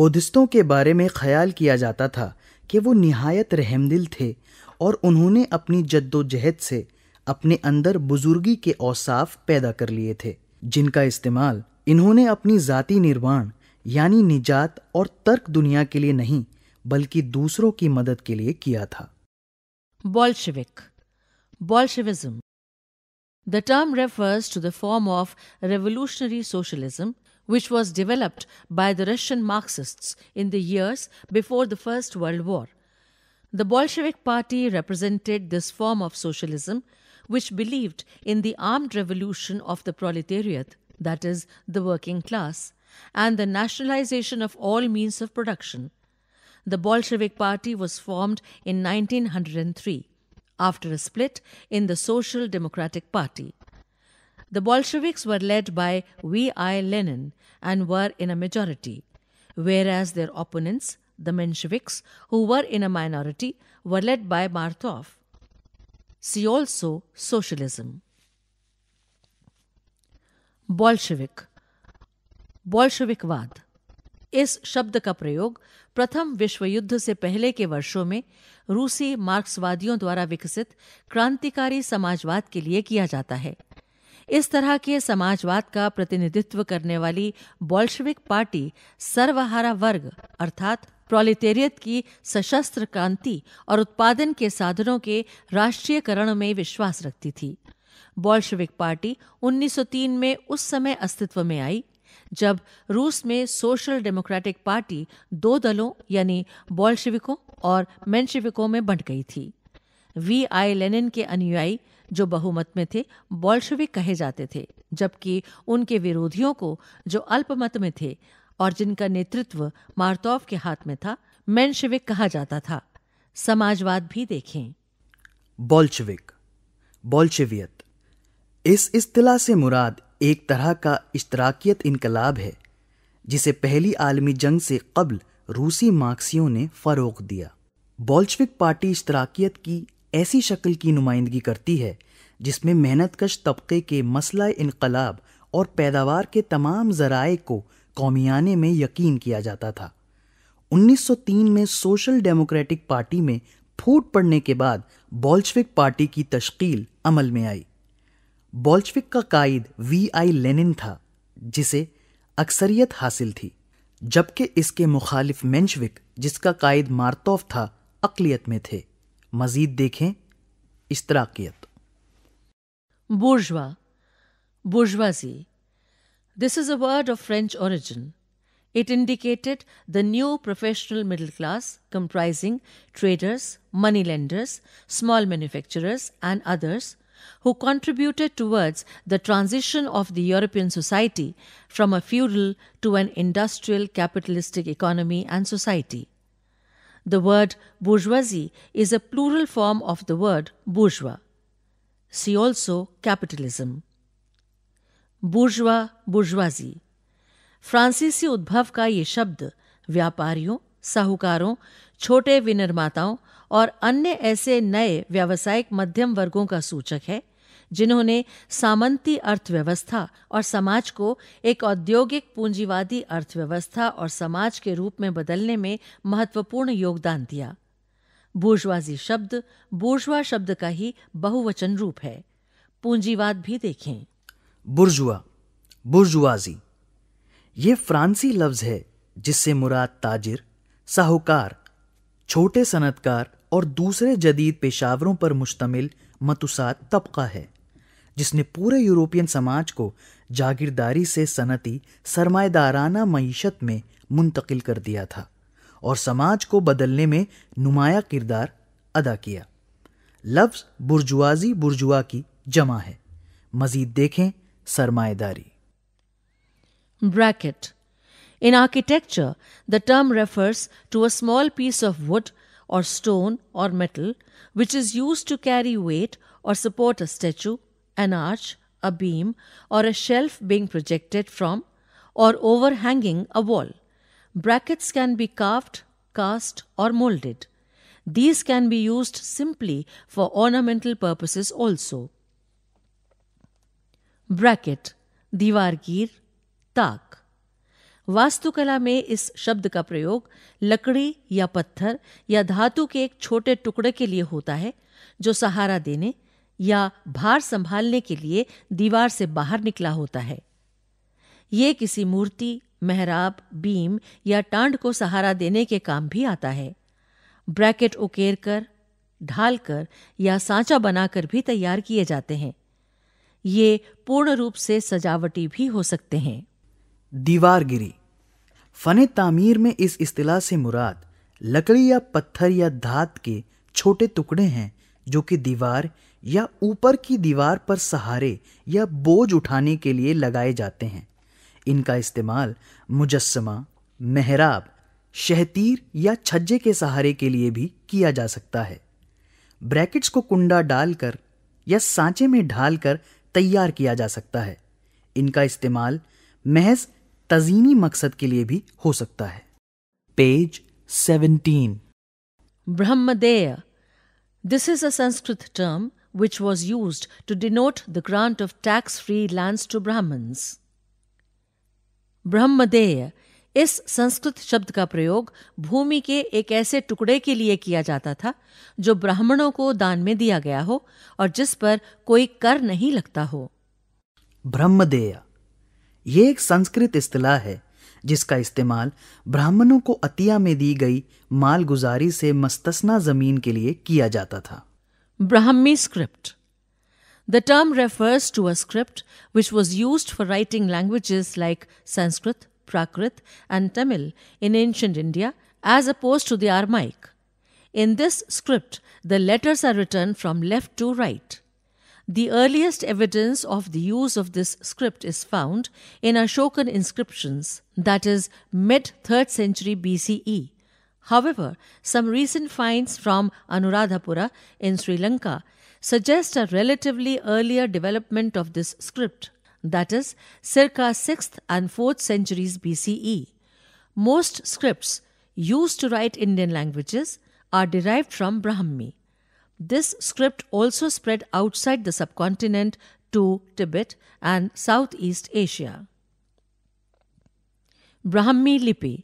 बुद्धिस्तों के बारे में ख्याल किया जाता था कि वो नहायत रहमदिल थे और उन्होंने अपनी जद्दोजहद से अपने अंदर बुजुर्गी के औसाफ पैदा कर लिए थे जिनका इस्तेमाल इन्होंने अपनी जाति निर्माण यानी निजात और तर्क दुनिया के लिए नहीं बल्कि दूसरों की मदद के लिए किया था
Bolshevik Bolshevism the term refers to the form of revolutionary socialism which was developed by the Russian Marxist in दर्स before the first world war the Bolshevik party represented this form of socialism which believed in the armed revolution of the proletariat that is the working class and the nationalization of all means of production. The Bolshevik Party was formed in 1903 after a split in the Social Democratic Party. The Bolsheviks were led by V.I. Lenin and were in a majority, whereas their opponents, the Mensheviks, who were in a minority, were led by Martov. See also Socialism. Bolshevik बॉल्शविकवाद इस शब्द का प्रयोग प्रथम विश्व युद्ध से पहले के वर्षों में रूसी मार्क्सवादियों द्वारा विकसित क्रांतिकारी समाजवाद के लिए किया जाता है इस तरह के समाजवाद का प्रतिनिधित्व करने वाली बॉल्शविक पार्टी सर्वहारा वर्ग अर्थात प्रोलिटेरियत की सशस्त्र क्रांति और उत्पादन के साधनों के राष्ट्रीयकरण में विश्वास रखती थी बॉल्शविक पार्टी 1903 में उस समय अस्तित्व में आई जब रूस में सोशल डेमोक्रेटिक पार्टी दो दलों यानी बॉल्शविकों और मेंशविकों में बंट गई थी वी आई लेनिन के अनुयायी जो बहुमत में थे बॉल्शविक कहे जाते थे जबकि उनके विरोधियों को जो अल्पमत में थे और जिनका नेतृत्व मार्तोव के हाथ में था मेंशविक कहा जाता था समाजवाद भी देखें
बॉल्शविक बॉल्शवियत इस इस्तिला से मुराद एक तरह का इश्तराकियत इनकलाब है जिसे पहली आलमी जंग से कबल रूसी मार्क्सियों ने फ़रोग दिया बोल्शविक पार्टी इश्तराकियत की ऐसी शक्ल की नुमाइंदगी करती है जिसमें मेहनतकश तबके के मसला इनकलाब और पैदावार के तमाम ज़राए को कौमियाने में यकीन किया जाता था 1903 में सोशल डेमोक्रेटिक पार्टी में फूट पड़ने के बाद बोल्शविक पार्टी की तश्कील अमल में आई बोल्चविक का कायद वी आई लेनिन था जिसे अक्सरियत हासिल थी जबकि इसके मुखालिफ मेंशविक जिसका कायद मार्तोफ था अकलीत में थे मजीद देखें इश्तराकियत
bourgeois bourgeoisie this is a word of French origin it indicated the new professional middle class comprising traders money lenders small manufacturers and others who contributed towards the transition of the European society from a feudal to an industrial capitalistic economy and society. The word bourgeoisie is a plural form of the word bourgeois. See also capitalism. Bourgeois bourgeoisie फ्रांसीसी उद्भव का ये शब्द व्यापारियों साहूकारों छोटे विनिर्माताओं और अन्य ऐसे नए व्यावसायिक मध्यम वर्गों का सूचक है जिन्होंने सामंती अर्थव्यवस्था और समाज को एक औद्योगिक पूंजीवादी अर्थव्यवस्था और समाज के रूप में बदलने में महत्वपूर्ण योगदान दिया बूर्जवाजी शब्द बूर्जवा शब्द का ही बहुवचन रूप है पूंजीवाद भी देखें
बुर्जुआ बुर्जुआजी ये फ्रांसी लफ्ज है जिससे मुराद ताजिर साहूकार छोटे सनतकार और दूसरे जदीद पेशावरों पर मुश्तमिल मतुसात तबका है जिसने पूरे यूरोपियन समाज को जागीरदारी से सनती सरमादाराना मीशत में मुंतकिल कर दिया था और समाज को बदलने में नुमाया किरदार अदा किया लफ्ज़ बुर्जुआजी बुर्जुआ की जमा है मज़ीद देखें
सरमाएदारी bracket In architecture, the term refers to a small piece of wood or stone or metal which is used to carry weight or support a statue, an arch, a beam, or a shelf being projected from or overhanging a wall. Brackets can be carved, cast, or molded. These can be used simply for ornamental purposes also. Bracket, divargir, tak. वास्तुकला में इस शब्द का प्रयोग लकड़ी या पत्थर या धातु के एक छोटे टुकड़े के लिए होता है जो सहारा देने या भार संभालने के लिए दीवार से बाहर निकला होता है ये किसी मूर्ति मेहराब बीम या टांड को सहारा देने के काम भी आता है ब्रैकेट उकेर कर ढाल कर या सांचा बनाकर भी तैयार किए जाते हैं ये पूर्ण रूप से सजावटी भी हो सकते हैं
दीवार गिरी
फ़न
तामीर में इस अतलाह से मुराद लकड़ी या पत्थर या धात के छोटे टुकड़े हैं जो कि दीवार या ऊपर की दीवार पर सहारे या बोझ उठाने के लिए लगाए जाते हैं इनका इस्तेमाल मुजस्मा मेहराब शहतीर या छज्जे के सहारे के लिए भी किया जा सकता है ब्रैकेट्स को कुंडा डालकर या सांचे में ढालकर तैयार किया जा सकता है इनका इस्तेमाल महज तजीनी मकसद के लिए भी हो सकता है
page seventeen
brahmadeya this is a Sanskrit term which was used to denote the grant of tax-free lands to Brahmins. Brahmadeya इस संस्कृत शब्द का प्रयोग भूमि के एक ऐसे टुकड़े के लिए किया जाता था जो ब्राह्मणों को दान में दिया गया हो और जिस पर कोई कर नहीं लगता हो
ब्रह्मदेय ये एक संस्कृत इस्तेलाह है जिसका इस्तेमाल ब्राह्मणों को अतिया में दी गई मालगुजारी से मस्तसना जमीन के लिए किया जाता
था Brahmi script the term refers to a which was use for writing languages like Sanskrit Prakrit and Tamil in ancient India as oppose to the माइक in this script the letters are written from left to right The earliest evidence of the use of this script is found in Ashokan inscriptions, that is, mid 3rd century BCE. However, some recent finds from Anuradhapura in Sri Lanka suggest a relatively earlier development of this script, that is, circa 6th and 4th centuries BCE. Most scripts used to write Indian languages are derived from Brahmi. This script also spread outside the subcontinent to Tibet and Southeast Asia. Brahmi लिपि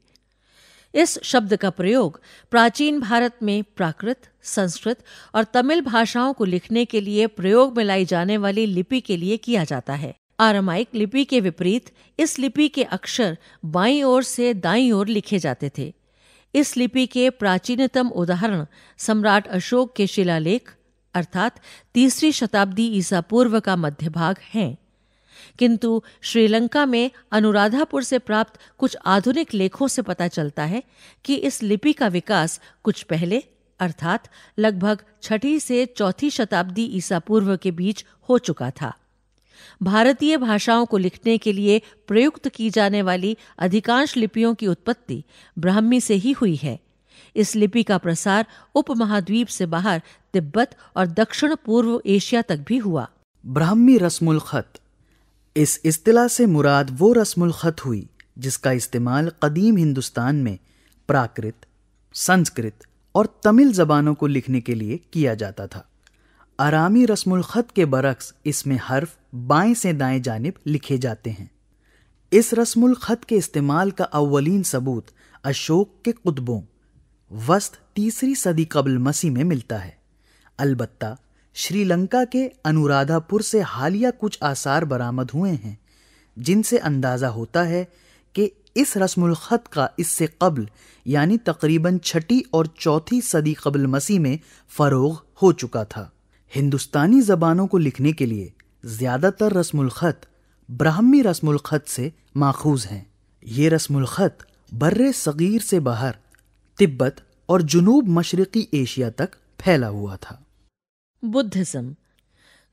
इस शब्द का प्रयोग प्राचीन भारत में प्राकृत संस्कृत और तमिल भाषाओं को लिखने के लिए प्रयोग में लाई जाने वाली लिपि के लिए किया जाता है आरमाइक लिपि के विपरीत इस लिपि के अक्षर बाईं ओर से दाईं ओर लिखे जाते थे इस लिपि के प्राचीनतम उदाहरण सम्राट अशोक के शिलालेख अर्थात तीसरी शताब्दी ईसा पूर्व का मध्य भाग हैं किंतु श्रीलंका में अनुराधापुर से प्राप्त कुछ आधुनिक लेखों से पता चलता है कि इस लिपि का विकास कुछ पहले अर्थात लगभग छठी से चौथी शताब्दी ईसा पूर्व के बीच हो चुका था भारतीय भाषाओं को लिखने के लिए प्रयुक्त की जाने वाली अधिकांश लिपियों की उत्पत्ति ब्राह्मी से ही हुई है इस लिपि का प्रसार उपमहाद्वीप से बाहर तिब्बत और दक्षिण पूर्व एशिया तक भी हुआ ब्राह्मी रस्मुल खत
इस इस्तिला से मुराद वो रस्मुल खत हुई जिसका इस्तेमाल कदीम हिंदुस्तान में प्राकृत संस्कृत और तमिल जबानों को लिखने के लिए किया जाता था आरामी रस्मुलख़त के बरक्स इसमें हर्फ बाएं से दाएं जानब लिखे जाते हैं इस रस्मुलख़त के इस्तेमाल का अवलिन सबूत अशोक के कुतबों वस्त तीसरी सदी कबल मसीह में मिलता है अलबत् श्रीलंका के अनुराधापुर से हालिया कुछ आसार बरामद हुए हैं जिनसे अंदाज़ा होता है कि इस रस्म का इससे कबल यानी तकरीबन छठी और चौथी सदी कबल मसीह में फ़रोग हो चुका था हिंदुस्तानी जबानों को लिखने के लिए ज्यादातर रस्म उलखत ब्राह्मी रस्म से माखूज हैं ये रस्म उलखत बर्र सगीर से बाहर तिब्बत और जुनूब मशरकी एशिया तक फैला हुआ
था Buddhism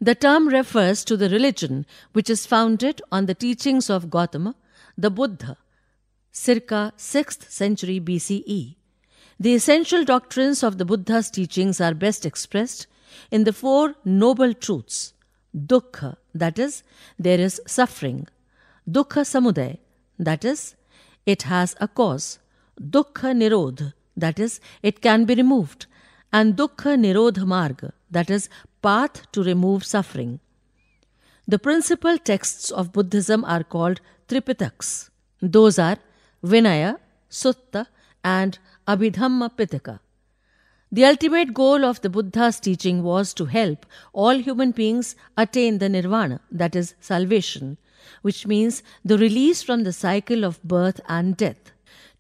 the term refers to the religion which is founded on the teachings of Gautama the Buddha circa six century B C E the essential doctrines of the Buddha's teachings are best expressed in the Four Noble Truths Dukkha, that is, there is suffering, Dukkha Samudaya, that is, it has a cause, Dukkha Nirodha, that is, it can be removed, and Dukkha Nirodha Marga, that is, path to remove suffering. The principal texts of Buddhism are called Tripitaks. Those are Vinaya, Sutta, and Abhidhamma Pitaka. The ultimate goal of the Buddha's teaching was to help all human beings attain the nirvana, that is, salvation, which means the release from the cycle of birth and death.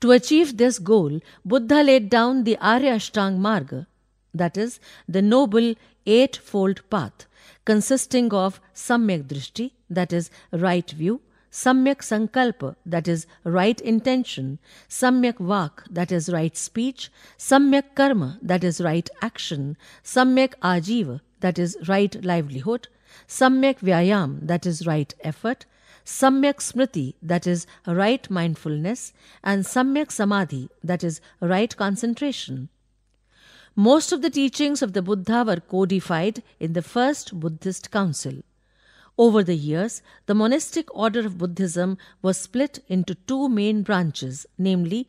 To achieve this goal, Buddha laid down the Arya Ashtanga Marga, that is, the noble eightfold path, consisting of Samyak Drishti, that is, right view, Samyak Sankalpa, that is right intention, Samyak Vak, that is right speech, Samyak Karma, that is right action, Samyak Ajiva, that is right livelihood, Samyak Vyayam, that is right effort, Samyak Smriti, that is right mindfulness, and Samyak Samadhi, that is right concentration. Most of the teachings of the Buddha were codified in the first Buddhist council. Over the years, the monastic order of Buddhism was split into two main branches, namely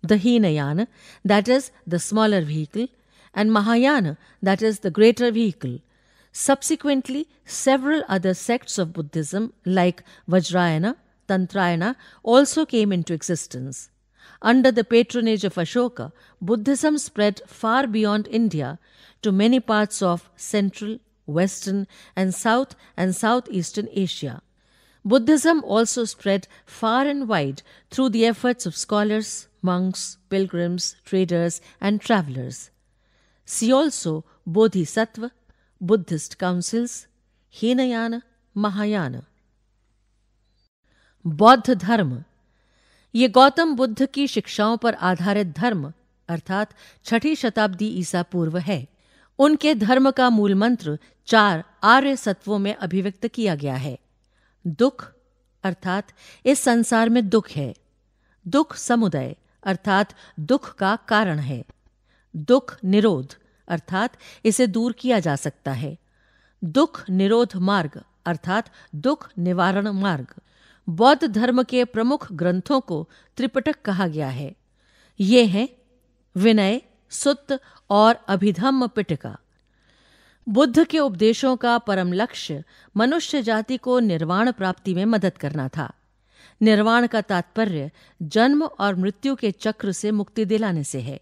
the Hinayana, that is, the smaller vehicle, and Mahayana, that is, the greater vehicle. Subsequently, several other sects of Buddhism, like Vajrayana, Tantrayana, also came into existence. Under the patronage of Ashoka, Buddhism spread far beyond India to many parts of Central Western, and South and Southeastern Asia. Buddhism also spread far and wide through the efforts of scholars, monks, pilgrims, traders, and travelers. See also Bodhisattva, Buddhist councils, Hinayana, Mahayana. बौद्ध धर्म ये गौतम बुद्ध की शिक्षाओं पर आधारित धर्म अर्थात छठी शताब्दी ईसा पूर्व है उनके धर्म का मूल मंत्र चार आर्य सत्वों में अभिव्यक्त किया गया है दुख अर्थात इस संसार में दुख है दुख समुदाय अर्थात दुख का कारण है दुख निरोध अर्थात इसे दूर किया जा सकता है दुख निरोध मार्ग अर्थात दुख निवारण मार्ग बौद्ध धर्म के प्रमुख ग्रंथों को त्रिपटक कहा गया है ये हैं विनय सुत्त और अभिधम्म पिटका बुद्ध के उपदेशों का परम लक्ष्य मनुष्य जाति को निर्वाण प्राप्ति में मदद करना था निर्वाण का तात्पर्य जन्म और मृत्यु के चक्र से मुक्ति दिलाने से है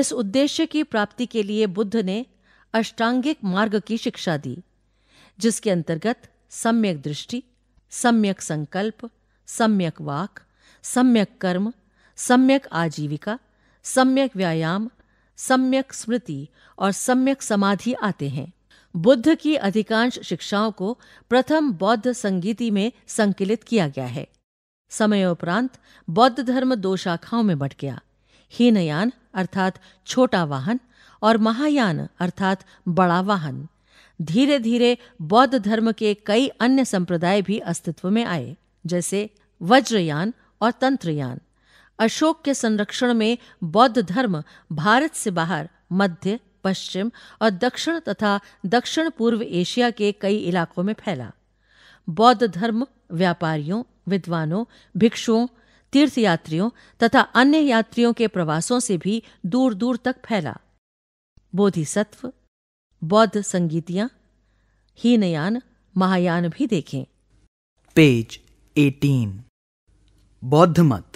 इस उद्देश्य की प्राप्ति के लिए बुद्ध ने अष्टांगिक मार्ग की शिक्षा दी जिसके अंतर्गत सम्यक दृष्टि सम्यक संकल्प सम्यक वाक सम्यक कर्म सम्यक आजीविका सम्यक व्यायाम सम्यक स्मृति और सम्यक समाधि आते हैं बुद्ध की अधिकांश शिक्षाओं को प्रथम बौद्ध संगीति में संकलित किया गया है समयोपरांत बौद्ध धर्म दो शाखाओं में बट गया हीनयान अर्थात छोटा वाहन और महायान अर्थात बड़ा वाहन धीरे धीरे बौद्ध धर्म के कई अन्य संप्रदाय भी अस्तित्व में आए जैसे वज्रयान और तंत्रयान अशोक के संरक्षण में बौद्ध धर्म भारत से बाहर मध्य पश्चिम और दक्षिण तथा दक्षिण पूर्व एशिया के कई इलाकों में फैला बौद्ध धर्म व्यापारियों विद्वानों भिक्षुओं तीर्थयात्रियों तथा अन्य यात्रियों के प्रवासों से भी दूर दूर तक फैला बोधिसत्व बौद्ध संगीतियां हीनयान महायान भी देखें
पेज 18 बौद्ध मत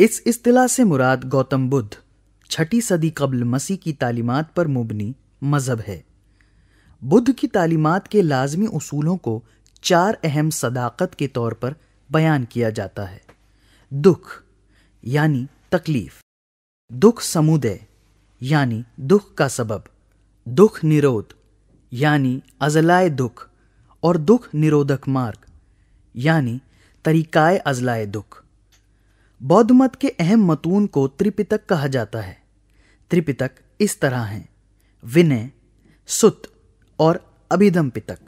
इस इस्तिला
से मुराद गौतम बुद्ध छठी सदी कबल मसीह की तालीमत पर मुबनी मज़हब है बुद्ध की तालीमत के लाजमी असूलों को चार अहम सदाकत के तौर पर बयान किया जाता है दुख यानी तकलीफ दुख समुदय यानी दुख का सबब दुख निरोध यानी अजलाए दुख और दुख निरोधक मार्ग यानी तरीकाए अजलाए दुख बौद्ध मत के अहम मतून को त्रिपितक कहा जाता है त्रिपितक इस तरह हैं विनय सुत और अभिधम पितक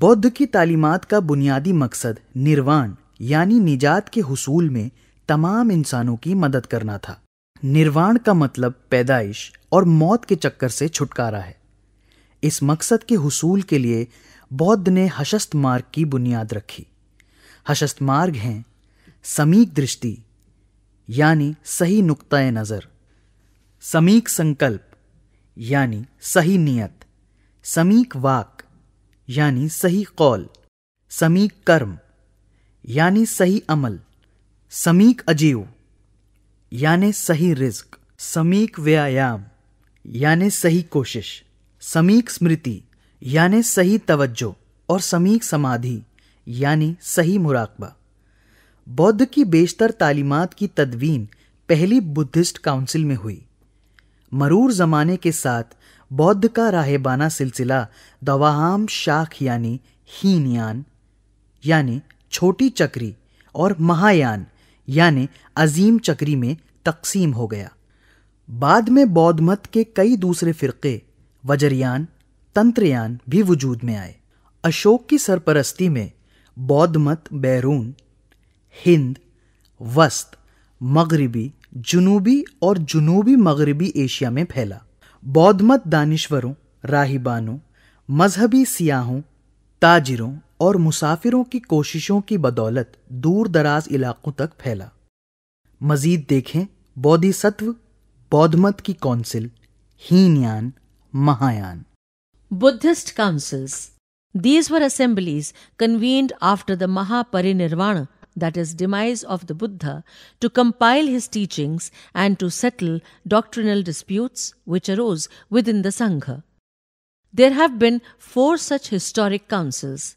बौद्ध की तालीमात का बुनियादी मकसद निर्वाण यानी निजात के हसूल में तमाम इंसानों की मदद करना था निर्वाण का मतलब पैदाइश और मौत के चक्कर से छुटकारा है इस मकसद के हसूल के लिए बौद्ध ने हशस्त मार्ग की बुनियाद रखी हशस्त मार्ग हैं समीक दृष्टि यानी सही नुकतः नज़र समीक संकल्प यानी सही नियत समीक वाक यानी सही कौल समीक कर्म यानी सही अमल समीक अजीव यानी सही रिज्क समीक व्यायाम यानी सही कोशिश समीक स्मृति यानी सही तवज्जो और समीक समाधि यानी सही मुराकबा बौद्ध की बेशतर तालीमत की तदवीन पहली बुद्धिस्ट काउंसिल में हुई मरूर ज़माने के साथ बौद्ध का राहबाना सिलसिला दवाहाम शाख यानी हीनयान यानी छोटी चक्री और महायान यानी अजीम चक्री में तकसीम हो गया बाद में बौद्ध मत के कई दूसरे फ़िरके वजरयान तंत्रयान भी वजूद में आए अशोक की सरपरस्ती में बौद्ध मत बैरून हिंद वस्त मगरबी जुनूबी और जुनूबी मगरबी एशिया में फैला बौद्ध मत दानश्वरों राहिबानों मजहबी सियाहों ताजिरों और मुसाफिरों की कोशिशों की बदौलत दूर दराज इलाकों तक फैला मजीद देखें बौद्धिसत्व मत की council Hinayana
Mahayana Buddhist councils these were assemblies convene after the Mahaparinirvana that is, demise of the Buddha, to compile his teachings and to settle doctrinal disputes which arose within the Sangha. There have been four such historic councils.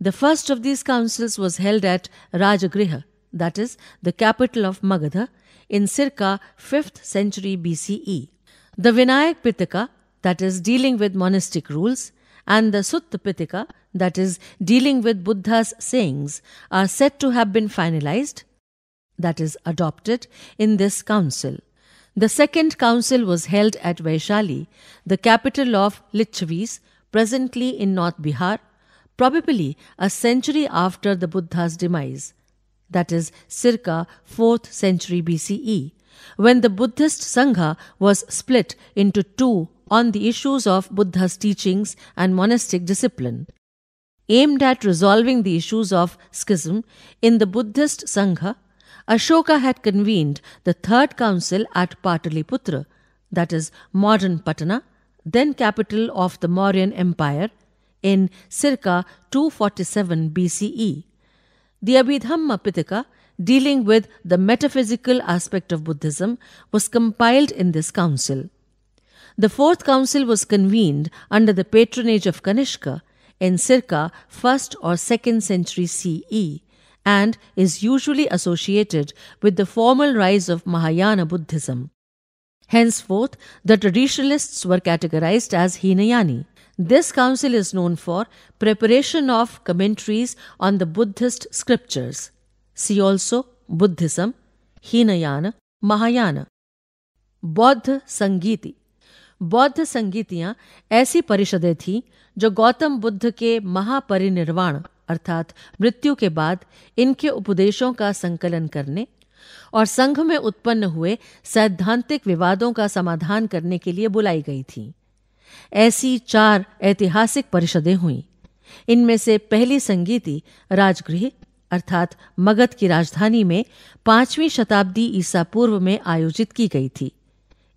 The first of these councils was held at Rajagriha, that is, the capital of Magadha, in circa 5th century BCE. The Vinayak Pitaka, that is, dealing with monastic rules, and the Sutta Pitaka, that is, dealing with Buddha's sayings, are said to have been finalized, that is, adopted, in this council. The second council was held at Vaishali, the capital of Lichvis, presently in North Bihar, probably a century after the Buddha's demise, that is, circa 4th century BCE, when the Buddhist Sangha was split into two on the issues of Buddha's teachings and monastic discipline, aimed at resolving the issues of schism in the Buddhist Sangha, Ashoka had convened the Third Council at Pataliputra, that is, modern Patna, then capital of the Mauryan Empire, in circa 247 BCE. The Abhidhamma Pitaka, dealing with the metaphysical aspect of Buddhism, was compiled in this council. The fourth council was convened under the patronage of Kanishka in circa 1st or 2nd century CE and is usually associated with the formal rise of Mahayana Buddhism. Henceforth, the traditionalists were categorized as Hinayani. This council is known for preparation of commentaries on the Buddhist scriptures. See also Buddhism, Hinayana, Mahayana. Bodh Sangiti बौद्ध संगीतियाँ ऐसी परिषदें थीं जो गौतम बुद्ध के महापरिनिर्वाण अर्थात मृत्यु के बाद इनके उपदेशों का संकलन करने और संघ में उत्पन्न हुए सैद्धांतिक विवादों का समाधान करने के लिए बुलाई गई थी ऐसी चार ऐतिहासिक परिषदें हुईं इनमें से पहली संगीति राजगृह अर्थात मगध की राजधानी में पांचवीं शताब्दी ईसा पूर्व में आयोजित की गई थी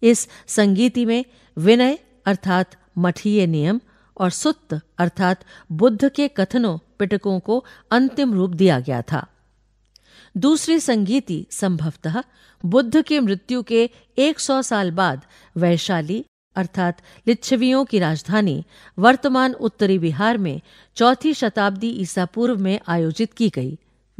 इस संगीति में विनय अर्थात मठीय नियम और सुत्त अर्थात बुद्ध के कथनों पिटकों को अंतिम रूप दिया गया था दूसरी संगीति संभवतः बुद्ध की मृत्यु के 100 साल बाद वैशाली अर्थात लिच्छवियों की राजधानी वर्तमान उत्तरी बिहार में चौथी शताब्दी ईसा पूर्व में आयोजित की गई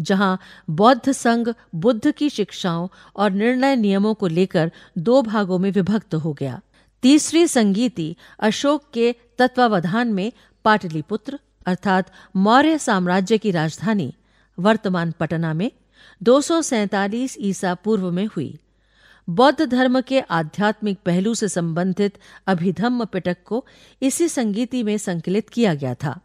जहां बौद्ध संघ बुद्ध की शिक्षाओं और निर्णय नियमों को लेकर दो भागों में विभक्त हो गया तीसरी संगीति अशोक के तत्वावधान में पाटलिपुत्र अर्थात मौर्य साम्राज्य की राजधानी वर्तमान पटना में दो ईसा पूर्व में हुई बौद्ध धर्म के आध्यात्मिक पहलू से संबंधित अभिधम्म पिटक को इसी संगीति में संकलित किया गया था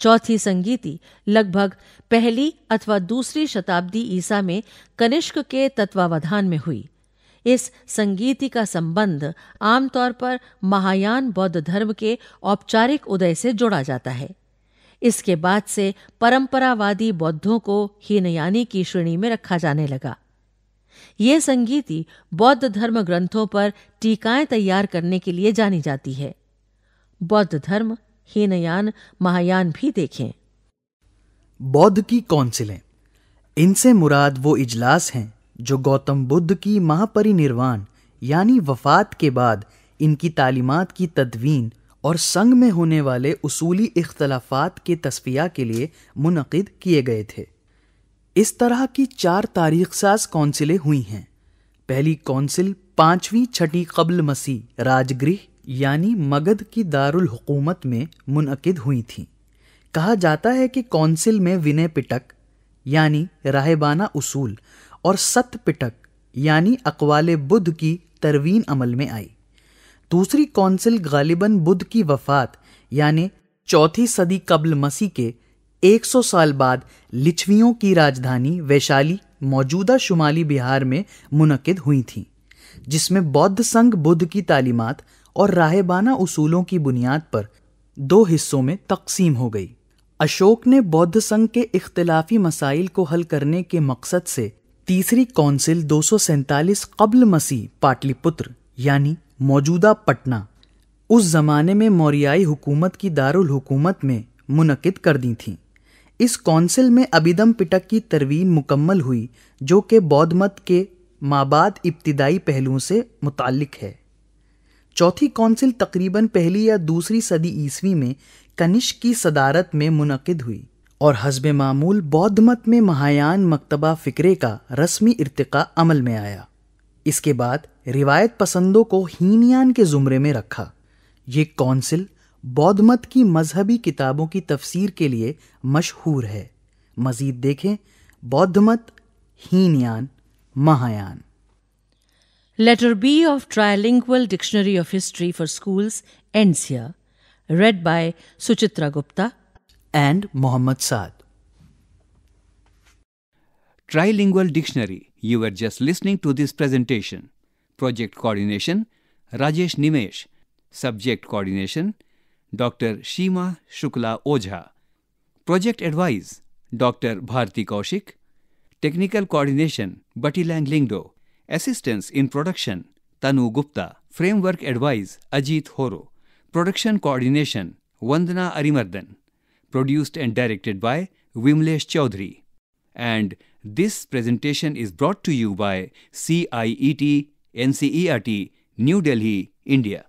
चौथी संगीति लगभग पहली अथवा दूसरी शताब्दी ईसा में कनिष्क के तत्वावधान में हुई इस संगीति का संबंध आमतौर पर महायान बौद्ध धर्म के औपचारिक उदय से जोड़ा जाता है इसके बाद से परंपरावादी बौद्धों को हीनयानी की श्रेणी में रखा जाने लगा ये संगीति बौद्ध धर्म ग्रंथों पर टीकाएं तैयार करने के लिए जानी जाती है बौद्ध धर्म हीनयान महायान भी देखें
बौद्ध की कौंसिलें इनसे मुराद वो इजलास हैं जो गौतम बुद्ध की महापरिनिर्वाण यानी वफात के बाद इनकी तालीमत की तदवीन और संग में होने वाले उसूली इख्तलाफात के तस्फिया के लिए मुनद किए गए थे इस तरह की चार तारीख साज कौंसिलें हुई हैं पहली कौंसिल पांचवी छठी कबल मसीह राजगृह यानी मगध की दारुल हुकूमत में मुनद हुई थी कहा जाता है कि कौंसिल में विनय पिटक यानी राहबाना उसूल और सत पिटक यानी अकवाल बुद्ध की तरवीन अमल में आई दूसरी कौंसिल गालिबन बुद्ध की वफात यानी चौथी सदी कबल मसीह के 100 साल बाद लिच्छवियों की राजधानी वैशाली मौजूदा शुमाली बिहार में मुनद हुई थी जिसमें बौद्ध संघ बुद्ध की तालीमत और राहबाना उसूलों की बुनियाद पर दो हिस्सों में तकसीम हो गई अशोक ने बौद्ध संघ के इख्तलाफी मसाइल को हल करने के मकसद से तीसरी कौंसिल दो कबल मसीह पाटलिपुत्र यानी मौजूदा पटना उस ज़माने में मौर्याई हुकूमत की दारुल हुकूमत में मुनद कर दी थी इस कौंसिल में अबिदम पिटक की तरवीन मुकम्मल हुई जो कि बौद्ध मत के माबाद इब्तदाई पहलुओं से मुतल है चौथी कौंसिल तकरीबन पहली या दूसरी सदी ईस्वी में कनिष्क की सदारत में मुनद हुई और हजब मामूल बौद्ध मत में महायान मकतबा फ़िक्रे का रस्मी इरतका अमल में आया इसके बाद रिवायत पसंदों को हीनयान के ज़ुमरे में रखा ये कौंसिल बौद्ध मत की मजहबी किताबों की तफसीर के लिए मशहूर है मज़ीद देखें बौद्ध मत Hinayana Mahayana
Letter B of Trilingual Dictionary of History for Schools ends here, read by Suchitra Gupta and Mohammad Saad.
Trilingual Dictionary. You were just listening to this presentation. Project Coordination Rajesh Nimesh. Subject Coordination Dr. Shima Shukla Ojha. Project Advice
Dr. Bharti Kaushik. Technical Coordination Batilang Lingdo. Assistance in Production Tanu Gupta. Framework Advice Ajit Horo. Production Coordination Vandana Arimardhan. Produced and directed by Vimlesh Chaudhary. And this presentation is brought to you by
CIET NCERT, New Delhi, India.